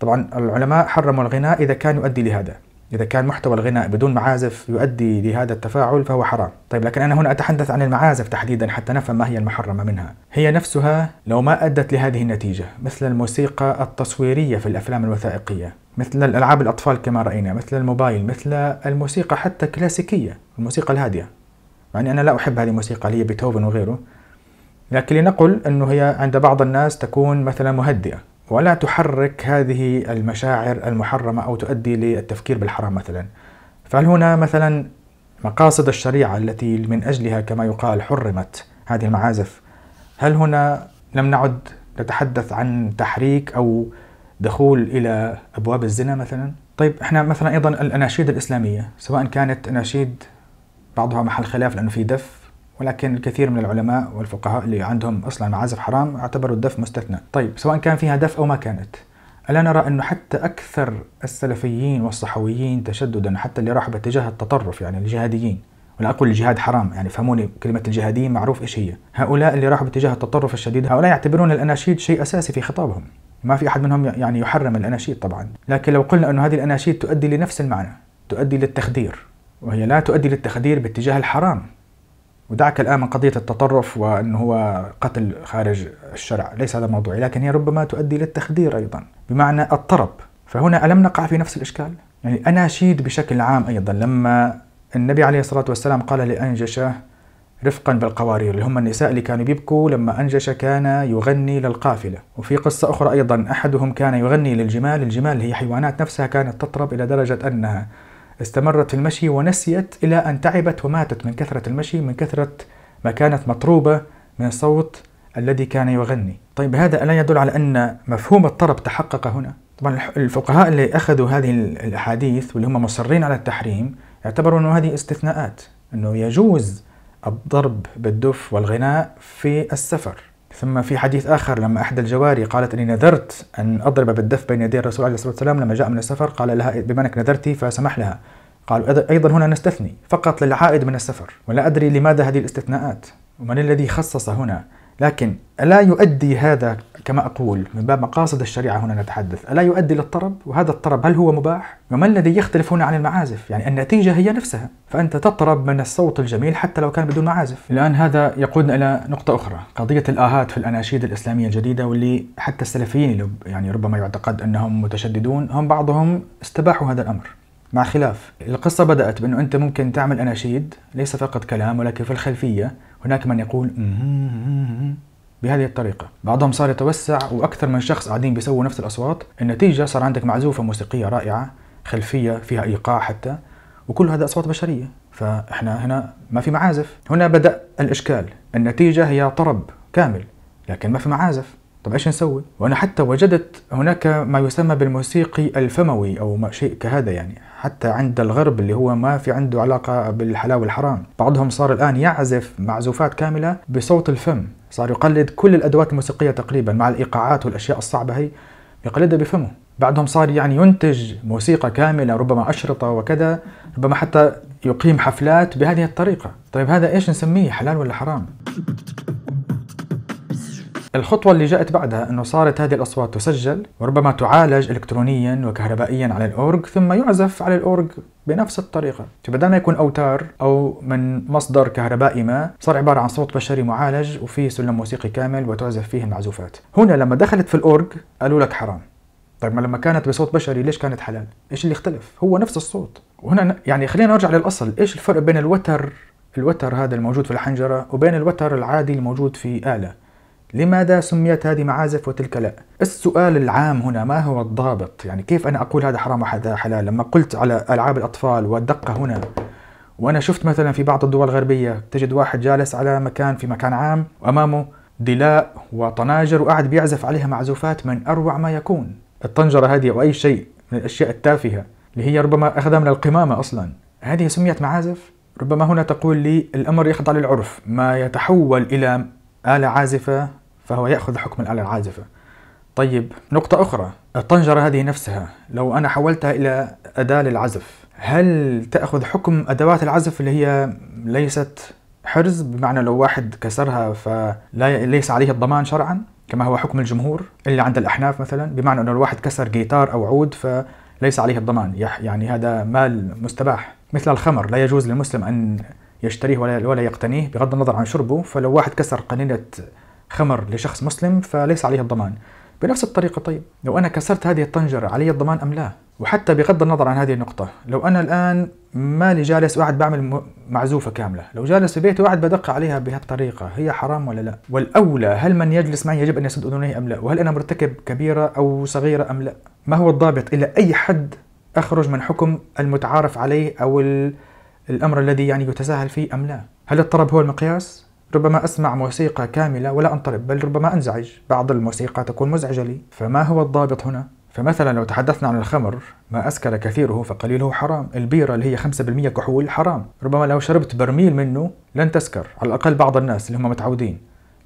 طبعا العلماء حرموا الغناء اذا كان يؤدي لهذا إذا كان محتوى الغناء بدون معازف يؤدي لهذا التفاعل فهو حرام طيب لكن أنا هنا أتحدث عن المعازف تحديدا حتى نفهم ما هي المحرمة منها هي نفسها لو ما أدت لهذه النتيجة مثل الموسيقى التصويرية في الأفلام الوثائقية مثل الألعاب الأطفال كما رأينا مثل الموبايل مثل الموسيقى حتى كلاسيكية الموسيقى الهادئة يعني أنا لا أحب هذه الموسيقى اللي هي بيتهوفن وغيره لكن لنقل أنه هي عند بعض الناس تكون مثلا مهدئة ولا تحرك هذه المشاعر المحرمة أو تؤدي للتفكير بالحرام مثلا فهل هنا مثلا مقاصد الشريعة التي من أجلها كما يقال حرمت هذه المعازف هل هنا لم نعد نتحدث عن تحريك أو دخول إلى أبواب الزنا مثلا طيب احنا مثلا أيضا الأناشيد الإسلامية سواء كانت أناشيد بعضها محل خلاف لأنه في دف ولكن الكثير من العلماء والفقهاء اللي عندهم اصلا معازف حرام اعتبروا الدف مستثنى طيب سواء كان فيها دف او ما كانت الا نرى انه حتى اكثر السلفيين والصحويين تشددا حتى اللي راحوا باتجاه التطرف يعني الجهاديين ولا اقول الجهاد حرام يعني فهموني كلمه الجهاديين معروف ايش هي هؤلاء اللي راحوا باتجاه التطرف الشديد هؤلاء يعتبرون الاناشيد شيء اساسي في خطابهم ما في احد منهم يعني يحرم الاناشيد طبعا لكن لو قلنا انه هذه الاناشيد تؤدي لنفس المعنى تؤدي للتخدير وهي لا تؤدي للتخدير باتجاه الحرام ودعك الآن من قضية التطرف وأنه هو قتل خارج الشرع ليس هذا موضوعي لكن هي ربما تؤدي للتخدير أيضا بمعنى الطرب فهنا ألم نقع في نفس الإشكال؟ يعني أنا شيد بشكل عام أيضا لما النبي عليه الصلاة والسلام قال لأنجشة رفقا بالقوارير اللي هم النساء اللي كانوا بيبكوا لما أنجش كان يغني للقافلة وفي قصة أخرى أيضا أحدهم كان يغني للجمال الجمال هي حيوانات نفسها كانت تطرب إلى درجة أنها استمرت في المشي ونسيت إلى أن تعبت وماتت من كثرة المشي من كثرة ما كانت مطروبة من صوت الذي كان يغني طيب هذا ألا يدل على أن مفهوم الطرب تحقق هنا؟ طبعا الفقهاء اللي أخذوا هذه الأحاديث واللي هم مصرين على التحريم يعتبروا أنه هذه استثناءات أنه يجوز الضرب بالدف والغناء في السفر ثم في حديث آخر لما إحدى الجواري قالت أني نذرت أن أضرب بالدف بين يدي الرسول عليه الصلاة والسلام لما جاء من السفر قال لها بما أنك نذرتي فسمح لها قال أيضا هنا نستثني فقط للعائد من السفر ولا أدري لماذا هذه الاستثناءات ومن الذي خصص هنا لكن ألا يؤدي هذا كما أقول من باب مقاصد الشريعة هنا نتحدث ألا يؤدي للطرب وهذا الطرب هل هو مباح وما الذي يختلف هنا عن المعازف يعني النتيجة هي نفسها فأنت تطرب من الصوت الجميل حتى لو كان بدون معازف الآن هذا يقودنا إلى نقطة أخرى قضية الآهات في الأناشيد الإسلامية الجديدة واللي حتى السلفيين اللي يعني ربما يعتقد أنهم متشددون هم بعضهم استباحوا هذا الأمر مع خلاف القصة بدأت بأنه أنت ممكن تعمل أناشيد ليس فقط كلام ولكن في الخلفية هناك من يقول بهذه الطريقة بعضهم صار يتوسع وأكثر من شخص قاعدين بيسووا نفس الأصوات النتيجة صار عندك معزوفة موسيقية رائعة خلفية فيها إيقاع حتى وكل هذا أصوات بشرية فإحنا هنا ما في معازف هنا بدأ الإشكال النتيجة هي طرب كامل لكن ما في معازف طب ايش نسوي؟ وانا حتى وجدت هناك ما يسمى بالموسيقي الفموي او ما شيء كهذا يعني حتى عند الغرب اللي هو ما في عنده علاقة بالحلال والحرام بعضهم صار الآن يعزف معزوفات كاملة بصوت الفم صار يقلد كل الأدوات الموسيقية تقريبا مع الإيقاعات والأشياء الصعبة هي يقلدها بفمه بعضهم صار يعني ينتج موسيقى كاملة ربما أشرطة وكذا ربما حتى يقيم حفلات بهذه الطريقة طيب هذا إيش نسميه حلال ولا حرام؟ الخطوة اللي جاءت بعدها أنه صارت هذه الأصوات تسجل وربما تعالج إلكترونيا وكهربائيا على الأورج ثم يعزف على الأورج بنفس الطريقة فبدل ما يكون أوتار أو من مصدر كهربائي ما صار عبارة عن صوت بشري معالج وفيه سلم موسيقي كامل وتعزف فيه المعزوفات هنا لما دخلت في الأورج قالوا لك حرام طيب ما لما كانت بصوت بشري ليش كانت حلال؟ ايش اللي اختلف؟ هو نفس الصوت وهنا يعني خلينا نرجع للاصل، ايش الفرق بين الوتر الوتر هذا الموجود في الحنجره وبين الوتر العادي الموجود في اله؟ لماذا سميت هذه معازف وتلك لا؟ السؤال العام هنا ما هو الضابط؟ يعني كيف أنا أقول هذا حرام وهذا حلال؟ لما قلت على ألعاب الأطفال والدقة هنا وأنا شفت مثلا في بعض الدول الغربية تجد واحد جالس على مكان في مكان عام وأمامه دلاء وطناجر وقاعد بيعزف عليها معزوفات من أروع ما يكون الطنجرة هذه أو أي شيء من الأشياء التافهة اللي هي ربما أخذها من القمامة أصلا هذه سميت معازف؟ ربما هنا تقول لي الأمر يخضع للعرف ما يتحول إلى آلة عازفة فهو يأخذ حكم الآلة العازفة طيب نقطة أخرى الطنجرة هذه نفسها لو أنا حولتها إلى أداة للعزف هل تأخذ حكم أدوات العزف اللي هي ليست حرز بمعنى لو واحد كسرها فلا ليس عليه الضمان شرعا كما هو حكم الجمهور اللي عند الأحناف مثلا بمعنى أنه الواحد كسر جيتار أو عود فليس عليه الضمان يعني هذا مال مستباح مثل الخمر لا يجوز للمسلم أن يشتريه ولا, ولا يقتنيه بغض النظر عن شربه فلو واحد كسر قنينة خمر لشخص مسلم فليس عليه الضمان بنفس الطريقة طيب لو أنا كسرت هذه الطنجرة علي الضمان أم لا وحتى بغض النظر عن هذه النقطة لو أنا الآن مالي جالس وقاعد بعمل معزوفة كاملة لو جالس في بيتي وقاعد بدق عليها بهالطريقة هي حرام ولا لا والأولى هل من يجلس معي يجب أن يسد أذنيه أم لا وهل أنا مرتكب كبيرة أو صغيرة أم لا ما هو الضابط إلى أي حد أخرج من حكم المتعارف عليه أو ال... الأمر الذي يعني يتساهل فيه أم لا هل الطرب هو المقياس؟ ربما أسمع موسيقى كاملة ولا أنطرب بل ربما أنزعج بعض الموسيقى تكون مزعجة لي فما هو الضابط هنا؟ فمثلا لو تحدثنا عن الخمر ما أسكر كثيره فقليله حرام البيرة اللي هي 5% كحول حرام ربما لو شربت برميل منه لن تسكر على الأقل بعض الناس اللي هم متعودين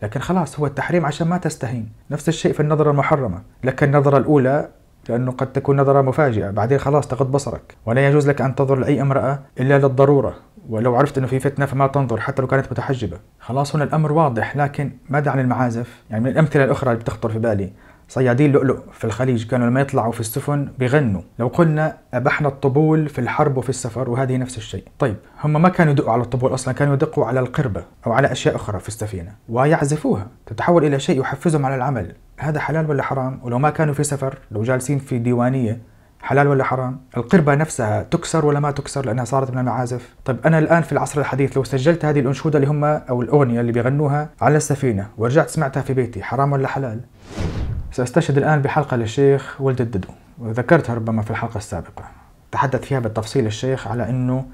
لكن خلاص هو التحريم عشان ما تستهين نفس الشيء في النظرة المحرمة لكن النظرة الأولى لأنه قد تكون نظرة مفاجئة بعدين خلاص تغض بصرك ولا يجوز لك أن تنظر لأي امرأة إلا للضرورة ولو عرفت انه في فتنه فما تنظر حتى لو كانت متحجبه، خلاص هنا الامر واضح لكن ماذا عن المعازف؟ يعني من الامثله الاخرى اللي بتخطر في بالي، صيادين اللؤلؤ في الخليج كانوا لما يطلعوا في السفن بيغنوا، لو قلنا ابحنا الطبول في الحرب وفي السفر وهذه نفس الشيء، طيب هم ما كانوا يدقوا على الطبول اصلا كانوا يدقوا على القربه او على اشياء اخرى في السفينه ويعزفوها، تتحول الى شيء يحفزهم على العمل، هذا حلال ولا حرام ولو ما كانوا في سفر لو جالسين في ديوانية حلال ولا حرام القربة نفسها تكسر ولا ما تكسر لأنها صارت من المعازف طيب أنا الآن في العصر الحديث لو سجلت هذه الأنشودة اللي هم أو الأغنية اللي بيغنوها على السفينة ورجعت سمعتها في بيتي حرام ولا حلال سأستشهد الآن بحلقة للشيخ ولد الددو وذكرتها ربما في الحلقة السابقة تحدث فيها بالتفصيل الشيخ على أنه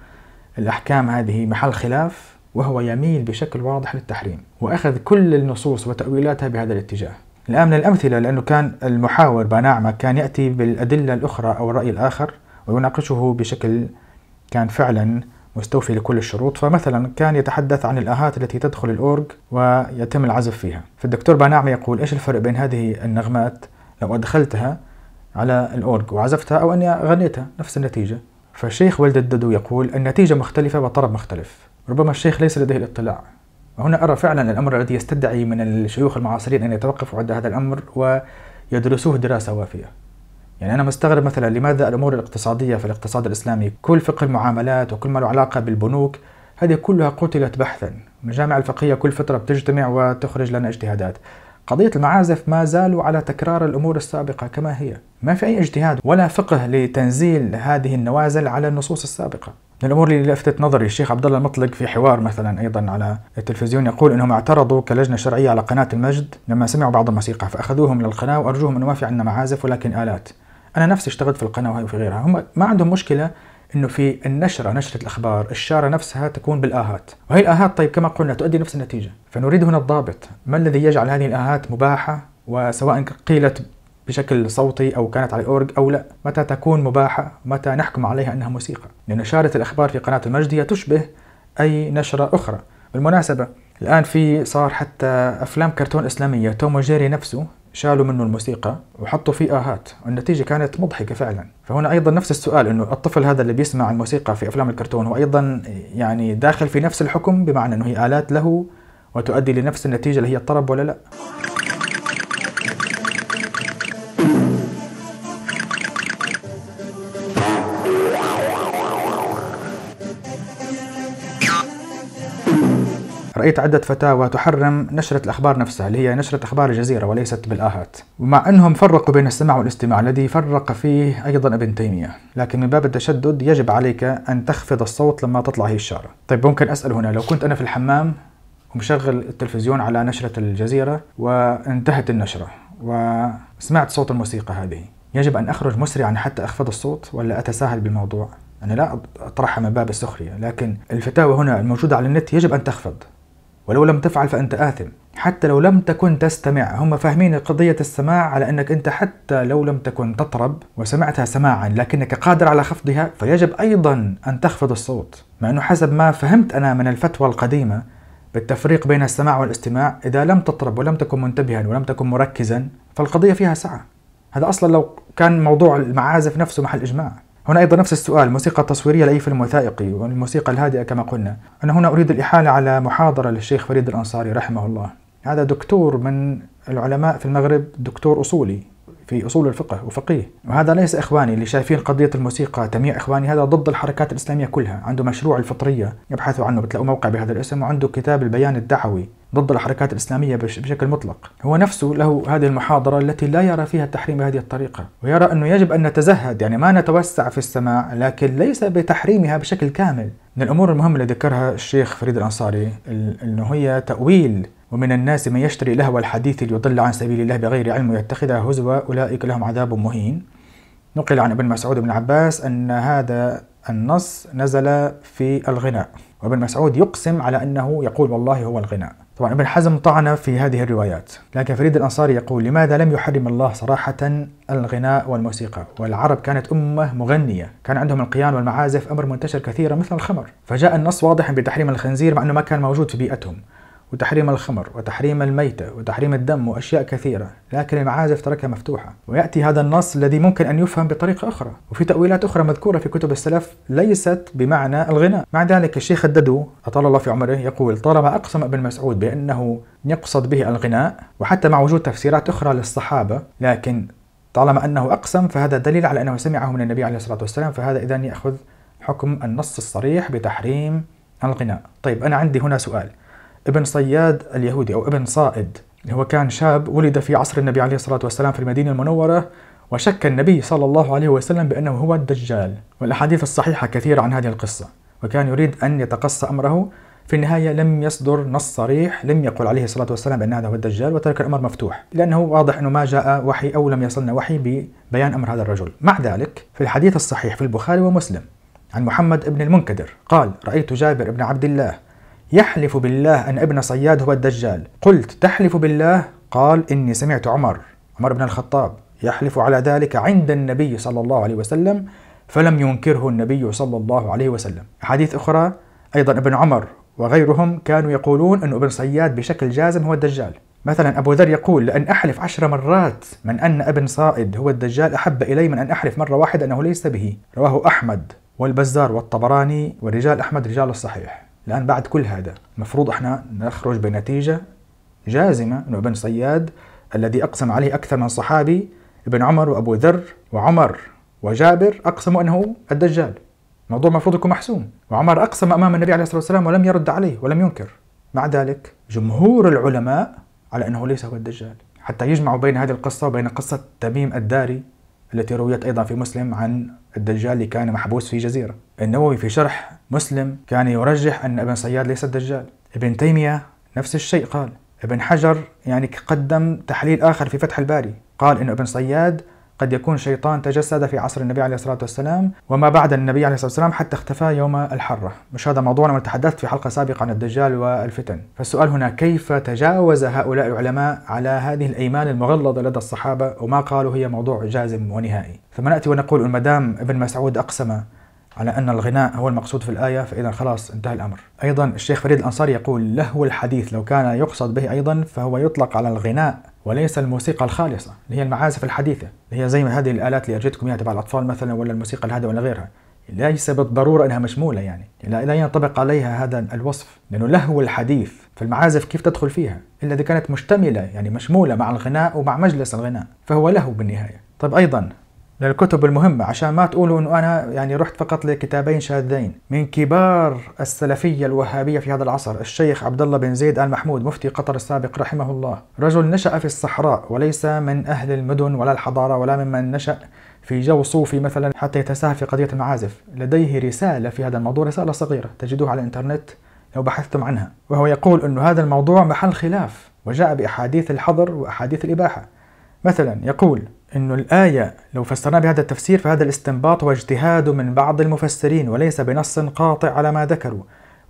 الأحكام هذه محل خلاف وهو يميل بشكل واضح للتحريم وأخذ كل النصوص وتأويلاتها بهذا الاتجاه الآن من الأمثلة لأنه كان المحاور بناعمة كان يأتي بالأدلة الأخرى أو الرأي الآخر ويناقشه بشكل كان فعلا مستوفي لكل الشروط فمثلا كان يتحدث عن الآهات التي تدخل الأورج ويتم العزف فيها فالدكتور بناعمة يقول إيش الفرق بين هذه النغمات لو أدخلتها على الأورج وعزفتها أو أني غنيتها نفس النتيجة فالشيخ ولد الددو يقول النتيجة مختلفة والطرب مختلف ربما الشيخ ليس لديه الاطلاع هنا أرى فعلا الأمر الذي يستدعي من الشيوخ المعاصرين أن يتوقفوا عند هذا الأمر ويدرسوه دراسة وافية يعني أنا مستغرب مثلا لماذا الأمور الاقتصادية في الاقتصاد الإسلامي كل فقه المعاملات وكل ما له علاقة بالبنوك هذه كلها قتلت بحثا المجامع الفقهية كل فترة بتجتمع وتخرج لنا اجتهادات قضية المعازف ما زالوا على تكرار الأمور السابقة كما هي ما في أي اجتهاد ولا فقه لتنزيل هذه النوازل على النصوص السابقة من الامور اللي لفتت نظري الشيخ عبد الله المطلق في حوار مثلا ايضا على التلفزيون يقول انهم اعترضوا كلجنه شرعيه على قناه المجد لما سمعوا بعض الموسيقى فاخذوهم للقناه وارجوهم انه ما في عندنا معازف ولكن الات. انا نفسي اشتغلت في القناه وهي وفي غيرها، هم ما عندهم مشكله انه في النشره نشره الاخبار الشاره نفسها تكون بالاهات، وهي الاهات طيب كما قلنا تؤدي نفس النتيجه، فنريد هنا الضابط، ما الذي يجعل هذه الاهات مباحه وسواء قيلت بشكل صوتي أو كانت على أورج أو لا متى تكون مباحة متى نحكم عليها أنها موسيقى لأن شارة الأخبار في قناة المجدية تشبه أي نشرة أخرى بالمناسبة الآن في صار حتى أفلام كرتون إسلامية توم وجيري نفسه شالوا منه الموسيقى وحطوا فيه آهات والنتيجة كانت مضحكة فعلا فهنا أيضا نفس السؤال أنه الطفل هذا اللي بيسمع الموسيقى في أفلام الكرتون هو أيضا يعني داخل في نفس الحكم بمعنى أنه هي آلات له وتؤدي لنفس النتيجة اللي هي الطرب ولا لا رأيت عدة فتاوى تحرم نشرة الأخبار نفسها اللي هي نشرة أخبار الجزيرة وليست بالآهات ومع أنهم فرقوا بين السماع والاستماع الذي فرق فيه أيضا ابن تيمية لكن من باب التشدد يجب عليك أن تخفض الصوت لما تطلع هي الشارة طيب ممكن أسأل هنا لو كنت أنا في الحمام ومشغل التلفزيون على نشرة الجزيرة وانتهت النشرة وسمعت صوت الموسيقى هذه يجب أن أخرج مسرعا حتى أخفض الصوت ولا أتساهل بالموضوع أنا لا أطرحها من باب السخرية لكن الفتاوى هنا الموجودة على النت يجب أن تخفض ولو لم تفعل فأنت آثم حتى لو لم تكن تستمع هم فاهمين قضية السماع على أنك أنت حتى لو لم تكن تطرب وسمعتها سماعا لكنك قادر على خفضها فيجب أيضا أن تخفض الصوت مع أنه حسب ما فهمت أنا من الفتوى القديمة بالتفريق بين السماع والاستماع إذا لم تطرب ولم تكن منتبها ولم تكن مركزا فالقضية فيها سعة هذا أصلا لو كان موضوع المعازف نفسه محل إجماع هنا أيضا نفس السؤال الموسيقى التصويرية لأي فيلم وثائقي والموسيقى الهادئة كما قلنا أنا هنا أريد الإحالة على محاضرة للشيخ فريد الأنصاري رحمه الله هذا دكتور من العلماء في المغرب دكتور أصولي في أصول الفقه وفقيه وهذا ليس إخواني اللي شايفين قضية الموسيقى تمييع إخواني هذا ضد الحركات الإسلامية كلها عنده مشروع الفطرية يبحثوا عنه بتلاقوا موقع بهذا الاسم وعنده كتاب البيان الدعوي ضد الحركات الإسلامية بشكل مطلق هو نفسه له هذه المحاضرة التي لا يرى فيها التحريم بهذه الطريقة ويرى أنه يجب أن نتزهد يعني ما نتوسع في السماع لكن ليس بتحريمها بشكل كامل من الأمور المهمة اللي ذكرها الشيخ فريد الأنصاري أنه هي تأويل ومن الناس من يشتري لهو الحديث ليضل عن سبيل الله بغير علم ويتخذها هزوا أولئك لهم عذاب مهين نقل عن ابن مسعود بن عباس أن هذا النص نزل في الغناء وابن مسعود يقسم على أنه يقول والله هو الغناء طبعا ابن حزم طعن في هذه الروايات لكن فريد الأنصاري يقول لماذا لم يحرم الله صراحة الغناء والموسيقى والعرب كانت أمة مغنية كان عندهم القيان والمعازف أمر منتشر كثيرا مثل الخمر فجاء النص واضحا بتحريم الخنزير مع أنه ما كان موجود في بيئتهم وتحريم الخمر وتحريم الميتة وتحريم الدم وأشياء كثيرة لكن المعازف تركها مفتوحة ويأتي هذا النص الذي ممكن أن يفهم بطريقة أخرى وفي تأويلات أخرى مذكورة في كتب السلف ليست بمعنى الغناء مع ذلك الشيخ الددو أطال الله في عمره يقول طالما أقسم ابن مسعود بأنه يقصد به الغناء وحتى مع وجود تفسيرات أخرى للصحابة لكن طالما أنه أقسم فهذا دليل على أنه سمعه من النبي عليه الصلاة والسلام فهذا إذا يأخذ حكم النص الصريح بتحريم الغناء طيب أنا عندي هنا سؤال ابن صياد اليهودي أو ابن صائد هو كان شاب ولد في عصر النبي عليه الصلاة والسلام في المدينة المنورة وشك النبي صلى الله عليه وسلم بأنه هو الدجال والأحاديث الصحيحة كثيرة عن هذه القصة وكان يريد أن يتقصى أمره في النهاية لم يصدر نص صريح لم يقل عليه الصلاة والسلام بان هذا هو الدجال وترك الأمر مفتوح لأنه واضح أنه ما جاء وحي أو لم يصلنا وحي ببيان أمر هذا الرجل مع ذلك في الحديث الصحيح في البخاري ومسلم عن محمد بن المنكدر قال رأيت جابر بن عبد الله يحلف بالله أن ابن صياد هو الدجال قلت تحلف بالله قال إني سمعت عمر عمر بن الخطاب يحلف على ذلك عند النبي صلى الله عليه وسلم فلم ينكره النبي صلى الله عليه وسلم حديث أخرى أيضا ابن عمر وغيرهم كانوا يقولون أن ابن صياد بشكل جازم هو الدجال مثلا أبو ذر يقول لأن أحلف عشر مرات من أن ابن صائد هو الدجال أحب إلي من أن أحلف مرة واحدة أنه ليس به رواه أحمد والبزار والطبراني ورجال أحمد رجال الصحيح الآن بعد كل هذا المفروض احنا نخرج بنتيجة جازمة أنه ابن صياد الذي أقسم عليه أكثر من صحابي ابن عمر وأبو ذر وعمر وجابر أقسموا أنه الدجال الموضوع المفروض يكون محسوم وعمر أقسم أمام النبي عليه الصلاة والسلام ولم يرد عليه ولم ينكر مع ذلك جمهور العلماء على أنه ليس هو الدجال حتى يجمعوا بين هذه القصة وبين قصة تميم الداري التي رويت أيضا في مسلم عن الدجال اللي كان محبوس في جزيرة النووي في شرح مسلم كان يرجح أن ابن صياد ليس الدجال ابن تيمية نفس الشيء قال ابن حجر يعني قدم تحليل آخر في فتح الباري قال أن ابن صياد قد يكون شيطان تجسد في عصر النبي عليه الصلاة والسلام وما بعد النبي عليه الصلاة والسلام حتى اختفى يوم الحرة مش هذا موضوعنا ما تحدثت في حلقة سابقة عن الدجال والفتن فالسؤال هنا كيف تجاوز هؤلاء العلماء على هذه الأيمان المغلظة لدى الصحابة وما قالوا هي موضوع جازم ونهائي ثم نأتي ونقول ما دام ابن مسعود أقسم على أن الغناء هو المقصود في الآية فإذا خلاص انتهى الأمر أيضا الشيخ فريد الأنصاري يقول لهو الحديث لو كان يقصد به أيضا فهو يطلق على الغناء وليس الموسيقى الخالصة اللي هي المعازف الحديثة اللي هي زي ما هذه الآلات اللي أجيتكم إياها تبع الأطفال مثلا ولا الموسيقى الهادئة ولا غيرها ليس بالضرورة أنها مشمولة يعني لا ينطبق عليها هذا الوصف لأنه لهو الحديث فالمعازف كيف تدخل فيها إلا إذا كانت مشتملة يعني مشمولة مع الغناء ومع مجلس الغناء فهو لهو بالنهاية طيب أيضا للكتب المهمة عشان ما تقولوا انه انا يعني رحت فقط لكتابين شاذين من كبار السلفية الوهابية في هذا العصر الشيخ عبد الله بن زيد آل محمود مفتي قطر السابق رحمه الله رجل نشأ في الصحراء وليس من أهل المدن ولا الحضارة ولا ممن نشأ في جو صوفي مثلا حتى يتساهل في قضية المعازف لديه رسالة في هذا الموضوع رسالة صغيرة تجدوها على الإنترنت لو بحثتم عنها وهو يقول أن هذا الموضوع محل خلاف وجاء بأحاديث الحظر وأحاديث الإباحة مثلا يقول أن الآية لو فسرناها بهذا التفسير فهذا الاستنباط هو اجتهاد من بعض المفسرين وليس بنص قاطع على ما ذكروا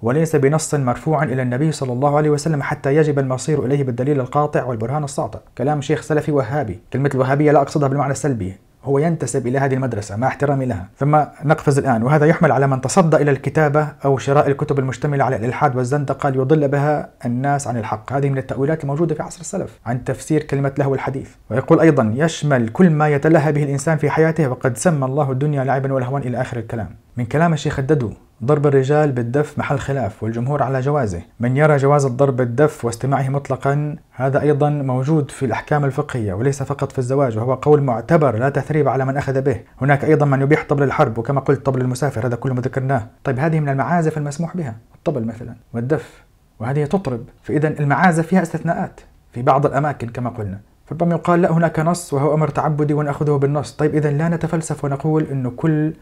وليس بنص مرفوع إلى النبي صلى الله عليه وسلم حتى يجب المصير إليه بالدليل القاطع والبرهان الساطع كلام شيخ سلفي وهابي كلمة الوهابية لا أقصدها بالمعنى السلبي هو ينتسب إلى هذه المدرسة مع احترامي لها ثم نقفز الآن وهذا يحمل على من تصدى إلى الكتابة أو شراء الكتب المشتملة على الإلحاد والزندقة ليضل بها الناس عن الحق هذه من التأويلات الموجودة في عصر السلف عن تفسير كلمة له الحديث ويقول أيضا يشمل كل ما يتلهى به الإنسان في حياته وقد سمى الله الدنيا لعبا ولهوا إلى آخر الكلام من كلام الشيخ الددو ضرب الرجال بالدف محل خلاف والجمهور على جوازه من يرى جواز الضرب بالدف واستماعه مطلقا هذا أيضا موجود في الأحكام الفقهية وليس فقط في الزواج وهو قول معتبر لا تثريب على من أخذ به هناك أيضا من يبيح طبل الحرب وكما قلت طبل المسافر هذا كله ما ذكرناه طيب هذه من المعازف المسموح بها الطبل مثلا والدف وهذه تطرب فإذا المعازف فيها استثناءات في بعض الأماكن كما قلنا فربما يقال لا هناك نص وهو أمر تعبدي ونأخذه بالنص طيب إذا لا نتفلسف ونقول أنه كل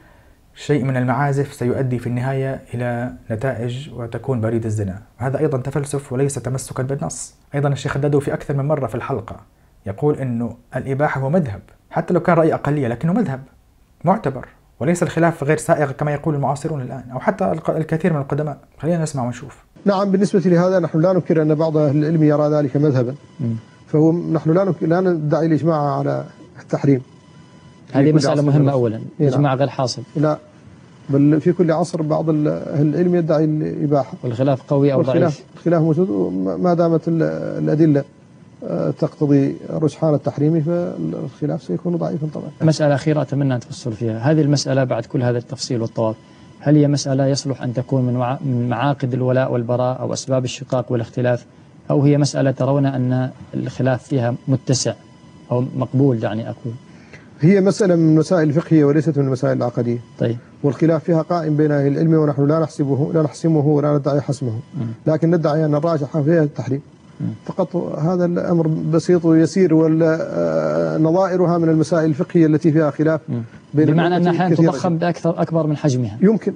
شيء من المعازف سيؤدي في النهاية إلى نتائج وتكون بريد الزنا هذا أيضا تفلسف وليس تمسكا بالنص أيضا الشيخ الددو في أكثر من مرة في الحلقة يقول أنه الإباحة هو مذهب حتى لو كان رأي أقلية لكنه مذهب معتبر وليس الخلاف غير سائغ كما يقول المعاصرون الآن أو حتى الكثير من القدماء خلينا نسمع ونشوف نعم بالنسبة لهذا نحن لا ننكر أن بعض أهل العلم يرى ذلك مذهبا فهو نحن لا لا ندعي الإجماع على التحريم هذه مسألة مهمة أولا نعم. إجماع غير حاصل لا بل في كل عصر بعض العلم يدعي الإباحة والخلاف قوي أو والخلاف ضعيف الخلاف موجود ما دامت الأدلة آه، تقتضي رجحان التحريم فالخلاف سيكون ضعيفا طبعا مسألة أخيرة أتمنى أن تفصل فيها هذه المسألة بعد كل هذا التفصيل والطواف هل هي مسألة يصلح أن تكون من من معاقد الولاء والبراء أو أسباب الشقاق والاختلاف أو هي مسألة ترون أن الخلاف فيها متسع أو مقبول دعني أقول هي مسألة من المسائل الفقهية وليست من المسائل العقدية طيب والخلاف فيها قائم بين أهل العلم ونحن لا نحسبه لا نحسمه ولا ندعي حسمه م. لكن ندعي أن الراجح فيها التحريم فقط هذا الأمر بسيط ويسير ونظائرها آه، من المسائل الفقهية التي فيها خلاف بين بمعنى أنها أحيانا تضخم بأكثر أكبر من حجمها يمكن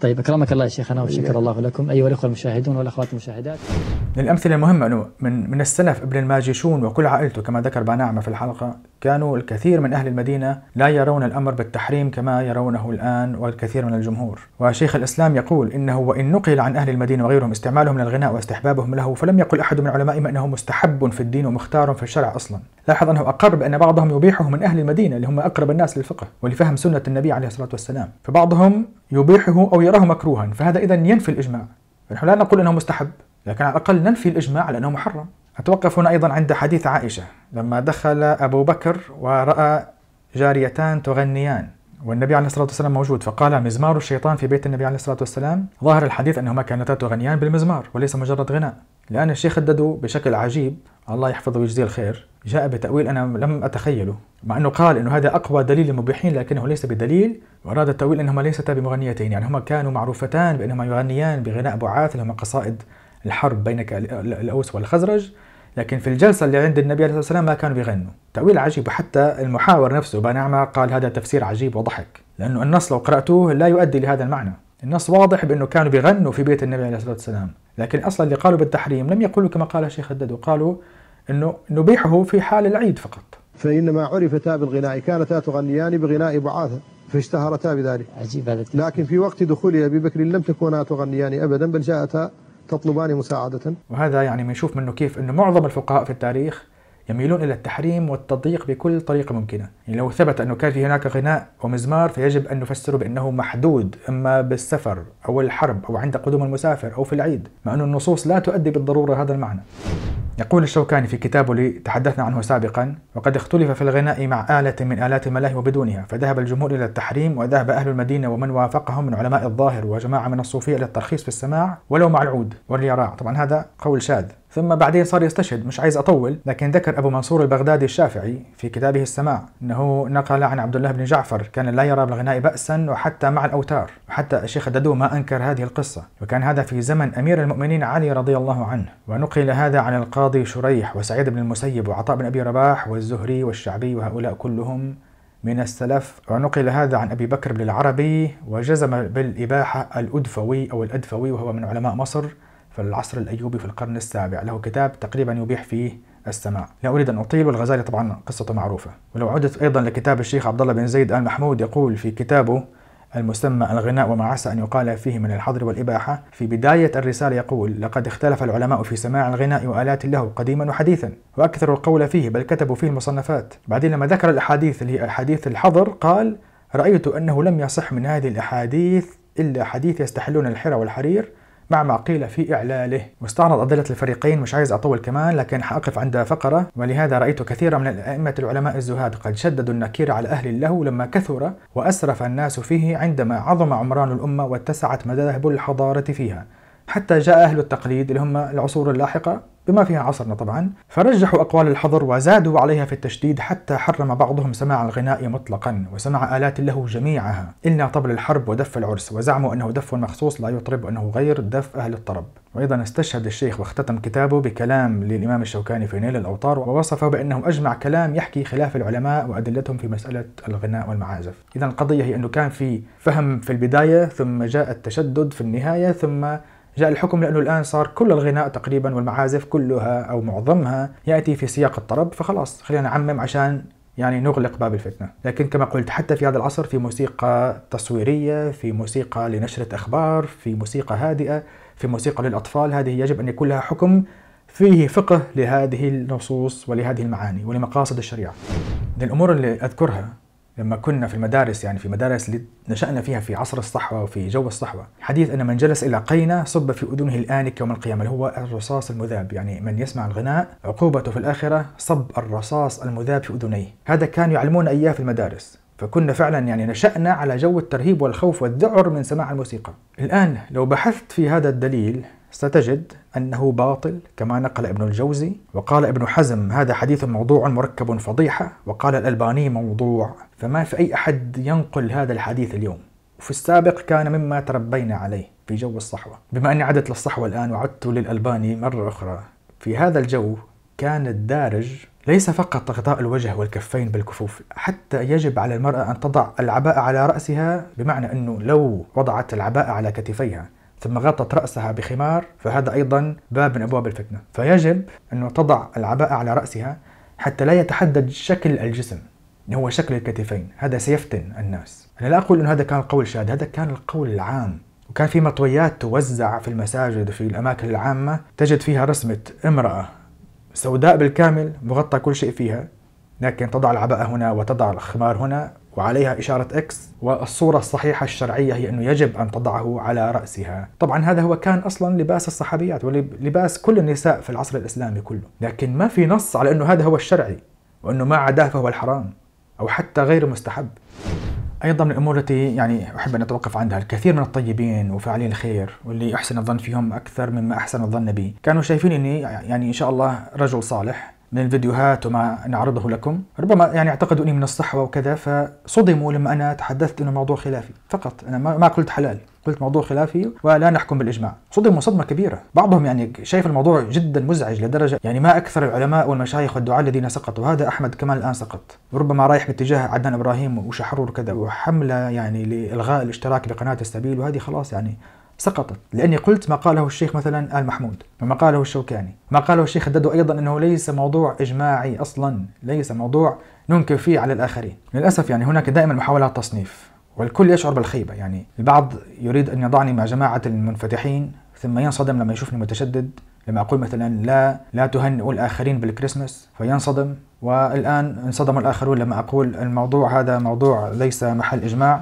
طيب أكرمك الله يا شيخنا وشكر الله لكم أيها الأخوة المشاهدون والأخوات المشاهدات من الأمثلة المهمة أنه من, من السلف ابن الماجشون وكل عائلته كما ذكر بناعمة في الحلقة كانوا الكثير من أهل المدينة لا يرون الأمر بالتحريم كما يرونه الآن والكثير من الجمهور وشيخ الإسلام يقول إنه وإن نقل عن أهل المدينة وغيرهم استعمالهم للغناء واستحبابهم له فلم يقل أحد من علمائهم أنه مستحب في الدين ومختار في الشرع أصلا لاحظ أنه أقر بأن بعضهم يبيحه من أهل المدينة اللي هم أقرب الناس للفقه ولفهم سنة النبي عليه الصلاة والسلام فبعضهم يبيحه أو يراه مكروها فهذا إذا ينفي الإجماع نحن لا نقول أنه مستحب لكن على الأقل ننفي الإجماع على أنه محرم أتوقف هنا أيضا عند حديث عائشة لما دخل أبو بكر ورأى جاريتان تغنيان والنبي عليه الصلاة والسلام موجود فقال مزمار الشيطان في بيت النبي عليه الصلاة والسلام ظاهر الحديث أنهما كانتا تغنيان بالمزمار وليس مجرد غناء لأن الشيخ الددو بشكل عجيب الله يحفظه ويجزيه الخير جاء بتأويل أنا لم أتخيله مع أنه قال أنه هذا أقوى دليل للمبيحين لكنه ليس بدليل وأراد التأويل أنهما ليستا بمغنيتين يعني هما كانوا معروفتان بأنهما يغنيان بغناء بعاث اللي هما قصائد الحرب بين الأوس والخزرج لكن في الجلسة اللي عند النبي عليه الصلاة والسلام ما كانوا بيغنوا تأويل عجيب وحتى المحاور نفسه بنعمة قال هذا تفسير عجيب وضحك لأنه النص لو قرأتوه لا يؤدي لهذا المعنى النص واضح بأنه كانوا بيغنوا في بيت النبي عليه الصلاة والسلام لكن اصلا اللي قالوا بالتحريم لم يقولوا كما قال الشيخ الددو قالوا انه نبيحه في حال العيد فقط فانما عرفتا بالغناء كانتا تغنيان بغناء بعاثه فاشتهرتا بذلك عجيب هذا لكن في وقت دخول ابي بكر لم تكونا تغنيان ابدا بل جاءتا تطلبان مساعده وهذا يعني بنشوف منه كيف انه معظم الفقهاء في التاريخ يميلون إلى التحريم والتضييق بكل طريقة ممكنة يعني لو ثبت أنه كان في هناك غناء ومزمار فيجب أن نفسره بأنه محدود إما بالسفر أو الحرب أو عند قدوم المسافر أو في العيد مع انه النصوص لا تؤدي بالضرورة هذا المعنى يقول الشوكاني في كتابه اللي تحدثنا عنه سابقا وقد اختلف في الغناء مع آلة من آلات الملاهي وبدونها فذهب الجمهور إلى التحريم وذهب أهل المدينة ومن وافقهم من علماء الظاهر وجماعة من الصوفية إلى الترخيص في السماع ولو مع العود واليراع طبعا هذا قول شاذ ثم بعدين صار يستشهد مش عايز أطول لكن ذكر أبو منصور البغدادي الشافعي في كتابه السماع أنه نقل عن عبد الله بن جعفر كان لا يرى بالغناء بأسا وحتى مع الأوتار وحتى الشيخ الددو ما أنكر هذه القصة وكان هذا في زمن أمير المؤمنين علي رضي الله عنه ونقل هذا عن القاضي شريح وسعيد بن المسيب وعطاء بن أبي رباح والزهري والشعبي وهؤلاء كلهم من السلف ونقل هذا عن أبي بكر بن العربي وجزم بالإباحة الأدفوي أو الأدفوي وهو من علماء مصر في العصر الأيوبي في القرن السابع له كتاب تقريبا يبيح فيه السماع لا أريد أن أطيل والغزالي طبعا قصته معروفة ولو عدت أيضا لكتاب الشيخ عبد الله بن زيد آل محمود يقول في كتابه المسمى الغناء وما عسى أن يقال فيه من الحظر والإباحة في بداية الرسالة يقول لقد اختلف العلماء في سماع الغناء وآلات له قديما وحديثا وأكثر القول فيه بل كتبوا فيه المصنفات بعدين لما ذكر الأحاديث اللي هي أحاديث الحظر قال رأيت أنه لم يصح من هذه الأحاديث إلا حديث يستحلون الحرى والحرير مع ما قيل في إعلاله واستعرض أدلة الفريقين مش عايز أطول كمان لكن حأقف عند فقرة ولهذا رأيت كثيرا من الأئمة العلماء الزهاد قد شددوا النكير على أهل الله لما كثر وأسرف الناس فيه عندما عظم عمران الأمة واتسعت مذاهب الحضارة فيها حتى جاء أهل التقليد اللي هم العصور اللاحقة بما فيها عصرنا طبعا فرجحوا أقوال الحظر وزادوا عليها في التشديد حتى حرم بعضهم سماع الغناء مطلقا وسمع آلات له جميعها إلا طبل الحرب ودف العرس وزعموا أنه دف مخصوص لا يطرب أنه غير دف أهل الطرب وأيضا استشهد الشيخ واختتم كتابه بكلام للإمام الشوكاني في نيل الأوطار ووصفه بأنه أجمع كلام يحكي خلاف العلماء وأدلتهم في مسألة الغناء والمعازف إذا القضية هي أنه كان في فهم في البداية ثم جاء التشدد في النهاية ثم جاء الحكم لأنه الآن صار كل الغناء تقريبا والمعازف كلها أو معظمها يأتي في سياق الطرب فخلاص خلينا نعمم عشان يعني نغلق باب الفتنة لكن كما قلت حتى في هذا العصر في موسيقى تصويرية في موسيقى لنشرة أخبار في موسيقى هادئة في موسيقى للأطفال هذه يجب أن يكون لها حكم فيه فقه لهذه النصوص ولهذه المعاني ولمقاصد الشريعة من الأمور اللي أذكرها لما كنا في المدارس يعني في مدارس اللي نشأنا فيها في عصر الصحوة وفي جو الصحوة حديث أن من جلس إلى قينة صب في أذنه الآنك يوم القيامة اللي هو الرصاص المذاب يعني من يسمع الغناء عقوبته في الآخرة صب الرصاص المذاب في أذنيه هذا كانوا يعلمون إياه في المدارس فكنا فعلا يعني نشأنا على جو الترهيب والخوف والذعر من سماع الموسيقى الآن لو بحثت في هذا الدليل ستجد أنه باطل كما نقل ابن الجوزي وقال ابن حزم هذا حديث موضوع مركب فضيحة وقال الألباني موضوع فما في أي أحد ينقل هذا الحديث اليوم وفي السابق كان مما تربينا عليه في جو الصحوة بما أني عدت للصحوة الآن وعدت للألباني مرة أخرى في هذا الجو كان الدارج ليس فقط غطاء الوجه والكفين بالكفوف حتى يجب على المرأة أن تضع العباءة على رأسها بمعنى أنه لو وضعت العباءة على كتفيها ثم غطت رأسها بخمار فهذا أيضا باب من أبواب الفتنة فيجب أن تضع العباءة على رأسها حتى لا يتحدد شكل الجسم اللي هو شكل الكتفين هذا سيفتن الناس أنا لا أقول أن هذا كان القول الشاذ هذا كان القول العام وكان في مطويات توزع في المساجد وفي الأماكن العامة تجد فيها رسمة امرأة سوداء بالكامل مغطى كل شيء فيها لكن تضع العباءة هنا وتضع الخمار هنا وعليها إشارة إكس والصورة الصحيحة الشرعية هي أنه يجب أن تضعه على رأسها طبعا هذا هو كان أصلا لباس الصحابيات ولباس كل النساء في العصر الإسلامي كله لكن ما في نص على أنه هذا هو الشرعي وأنه ما عداه فهو الحرام أو حتى غير مستحب ايضا من الامور التي يعني احب ان اتوقف عندها الكثير من الطيبين وفاعلين الخير واللي احسن الظن فيهم اكثر مما احسن الظن بي كانوا شايفين اني يعني ان شاء الله رجل صالح من الفيديوهات وما نعرضه لكم ربما يعني اعتقدوني من الصحوة وكذا فصدموا لما أنا تحدثت أنه موضوع خلافي فقط أنا ما قلت حلال قلت موضوع خلافي ولا نحكم بالإجماع صدموا صدمة كبيرة بعضهم يعني شايف الموضوع جدا مزعج لدرجة يعني ما أكثر العلماء والمشايخ والدعاة الذين سقطوا هذا أحمد كمال الآن سقط ربما رايح باتجاه عدنان إبراهيم وشحرور كذا وحملة يعني لإلغاء الاشتراك بقناة السبيل وهذه خلاص يعني سقطت لأني قلت ما قاله الشيخ مثلا آل محمود وما قاله الشوكاني ما قاله الشيخ حددوا أيضا أنه ليس موضوع إجماعي أصلا ليس موضوع ننكر فيه على الآخرين للأسف يعني هناك دائما محاولات تصنيف والكل يشعر بالخيبة يعني البعض يريد أن يضعني مع جماعة المنفتحين ثم ينصدم لما يشوفني متشدد لما أقول مثلا لا لا تهنئوا الآخرين بالكريسماس فينصدم والآن انصدم الآخرون لما أقول الموضوع هذا موضوع ليس محل إجماع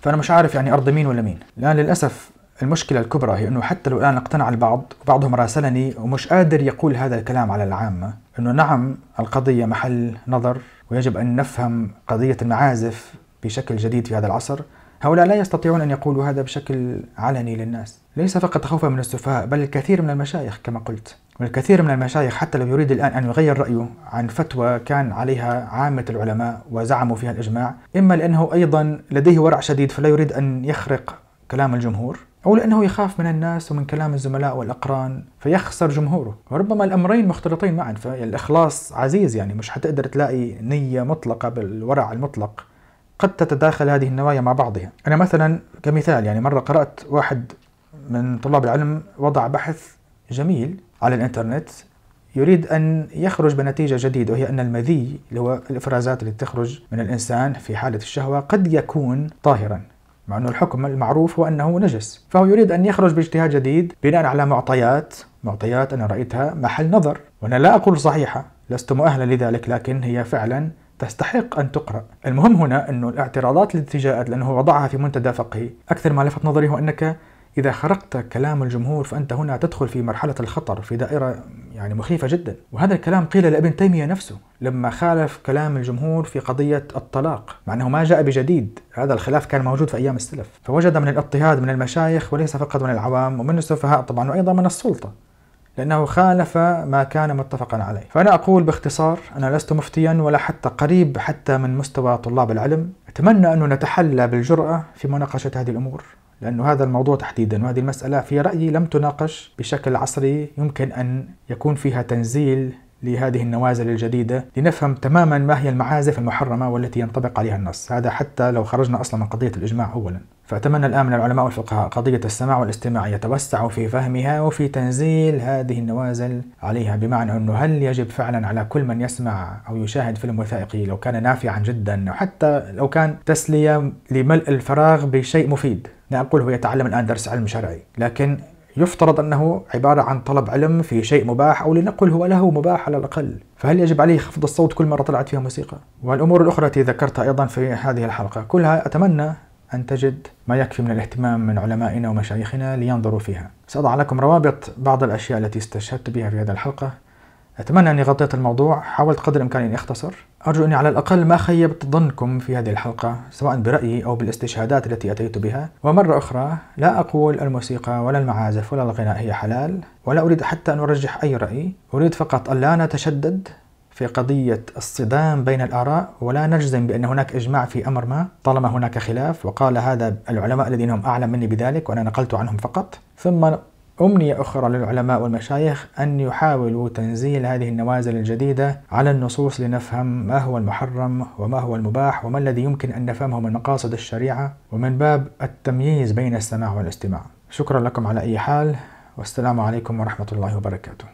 فأنا مش عارف يعني أرض مين ولا مين الآن للأسف المشكلة الكبرى هي أنه حتى لو الآن اقتنع البعض وبعضهم راسلني ومش قادر يقول هذا الكلام على العامة أنه نعم القضية محل نظر ويجب أن نفهم قضية المعازف بشكل جديد في هذا العصر هؤلاء لا يستطيعون أن يقولوا هذا بشكل علني للناس ليس فقط خوفا من السفهاء بل الكثير من المشايخ كما قلت والكثير من المشايخ حتى لو يريد الآن أن يغير رأيه عن فتوى كان عليها عامة العلماء وزعموا فيها الإجماع إما لأنه أيضا لديه ورع شديد فلا يريد أن يخرق كلام الجمهور أو لأنه يخاف من الناس ومن كلام الزملاء والأقران فيخسر جمهوره وربما الأمرين مختلطين معا فالإخلاص عزيز يعني مش حتقدر تلاقي نية مطلقة بالورع المطلق قد تتداخل هذه النوايا مع بعضها أنا مثلا كمثال يعني مرة قرأت واحد من طلاب العلم وضع بحث جميل على الإنترنت يريد أن يخرج بنتيجة جديدة وهي أن المذي اللي هو الإفرازات اللي تخرج من الإنسان في حالة الشهوة قد يكون طاهرا مع انه الحكم المعروف هو أنه نجس فهو يريد أن يخرج باجتهاد جديد بناء على معطيات معطيات أنا رأيتها محل نظر وأنا لا أقول صحيحة لست مؤهلا لذلك لكن هي فعلا تستحق أن تقرأ المهم هنا انه الاعتراضات التي جاءت لأنه وضعها في منتدى فقهي أكثر ما لفت نظري هو أنك إذا خرقت كلام الجمهور فأنت هنا تدخل في مرحلة الخطر في دائرة يعني مخيفة جدا وهذا الكلام قيل لابن تيمية نفسه لما خالف كلام الجمهور في قضية الطلاق مع أنه ما جاء بجديد هذا الخلاف كان موجود في أيام السلف فوجد من الاضطهاد من المشايخ وليس فقط من العوام ومن السفهاء طبعا وأيضا من السلطة لأنه خالف ما كان متفقا عليه فأنا أقول باختصار أنا لست مفتيا ولا حتى قريب حتى من مستوى طلاب العلم أتمنى أن نتحلى بالجرأة في مناقشة هذه الأمور لأنه هذا الموضوع تحديدا وهذه المسألة في رأيي لم تناقش بشكل عصري يمكن أن يكون فيها تنزيل لهذه النوازل الجديدة لنفهم تماما ما هي المعازف المحرمة والتي ينطبق عليها النص هذا حتى لو خرجنا أصلا من قضية الإجماع أولا فأتمنى الآن من العلماء والفقهاء قضية السماع والاستماع يتوسعوا في فهمها وفي تنزيل هذه النوازل عليها بمعنى أنه هل يجب فعلا على كل من يسمع أو يشاهد فيلم وثائقي لو كان نافعا جدا أو حتى لو كان تسلية لملء الفراغ بشيء مفيد لا نعم، أقول هو يتعلم الآن درس علم شرعي لكن يفترض أنه عبارة عن طلب علم في شيء مباح أو لنقل هو له مباح على الأقل فهل يجب عليه خفض الصوت كل مرة طلعت فيها موسيقى؟ والأمور الأخرى التي ذكرتها أيضا في هذه الحلقة كلها أتمنى أن تجد ما يكفي من الاهتمام من علمائنا ومشايخنا لينظروا فيها سأضع لكم روابط بعض الأشياء التي استشهدت بها في هذه الحلقة أتمنى أني غطيت الموضوع حاولت قدر الإمكان أني أختصر أرجو أني على الأقل ما خيبت ظنكم في هذه الحلقة سواء برأيي أو بالاستشهادات التي أتيت بها ومرة أخرى لا أقول الموسيقى ولا المعازف ولا الغناء هي حلال ولا أريد حتى أن أرجح أي رأي أريد فقط ألا نتشدد في قضية الصدام بين الآراء ولا نجزم بأن هناك إجماع في أمر ما طالما هناك خلاف وقال هذا العلماء الذين هم أعلم مني بذلك وأنا نقلت عنهم فقط ثم أمنية أخرى للعلماء والمشايخ أن يحاولوا تنزيل هذه النوازل الجديدة على النصوص لنفهم ما هو المحرم وما هو المباح وما الذي يمكن أن نفهمه من مقاصد الشريعة ومن باب التمييز بين السماع والاستماع شكرا لكم على أي حال والسلام عليكم ورحمة الله وبركاته